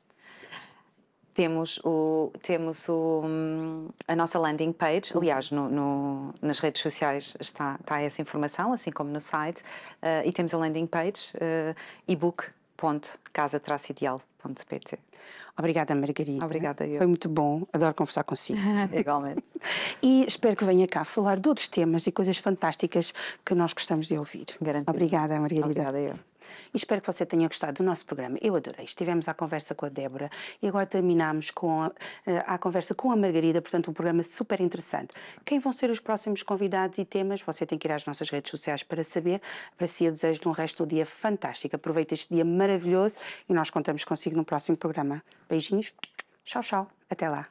Temos, o, temos o, hum, a nossa landing page, aliás, no, no, nas redes sociais está, está essa informação, assim como no site, uh, e temos a landing page, uh, e-book www.casatraçoideal.pt Obrigada, Margarida. Obrigada, eu. Foi muito bom, adoro conversar consigo. (laughs) Igualmente. e espero que venha cá falar de outros temas e coisas fantásticas que nós gostamos de ouvir. Garantido. Obrigada, Margarida. Obrigada, eu. E espero que você tenha gostado do nosso programa. Eu adorei. Estivemos à conversa com a Débora e agora terminamos com a, eh, a conversa com a Margarida, portanto, um programa super interessante. Quem vão ser os próximos convidados e temas? Você tem que ir às nossas redes sociais para saber. Para si, eu desejo-lhe um resto do dia fantástico. Aproveite este dia maravilhoso e nós contamos consigo no próximo programa. Beijinhos, tchau, tchau. Até lá.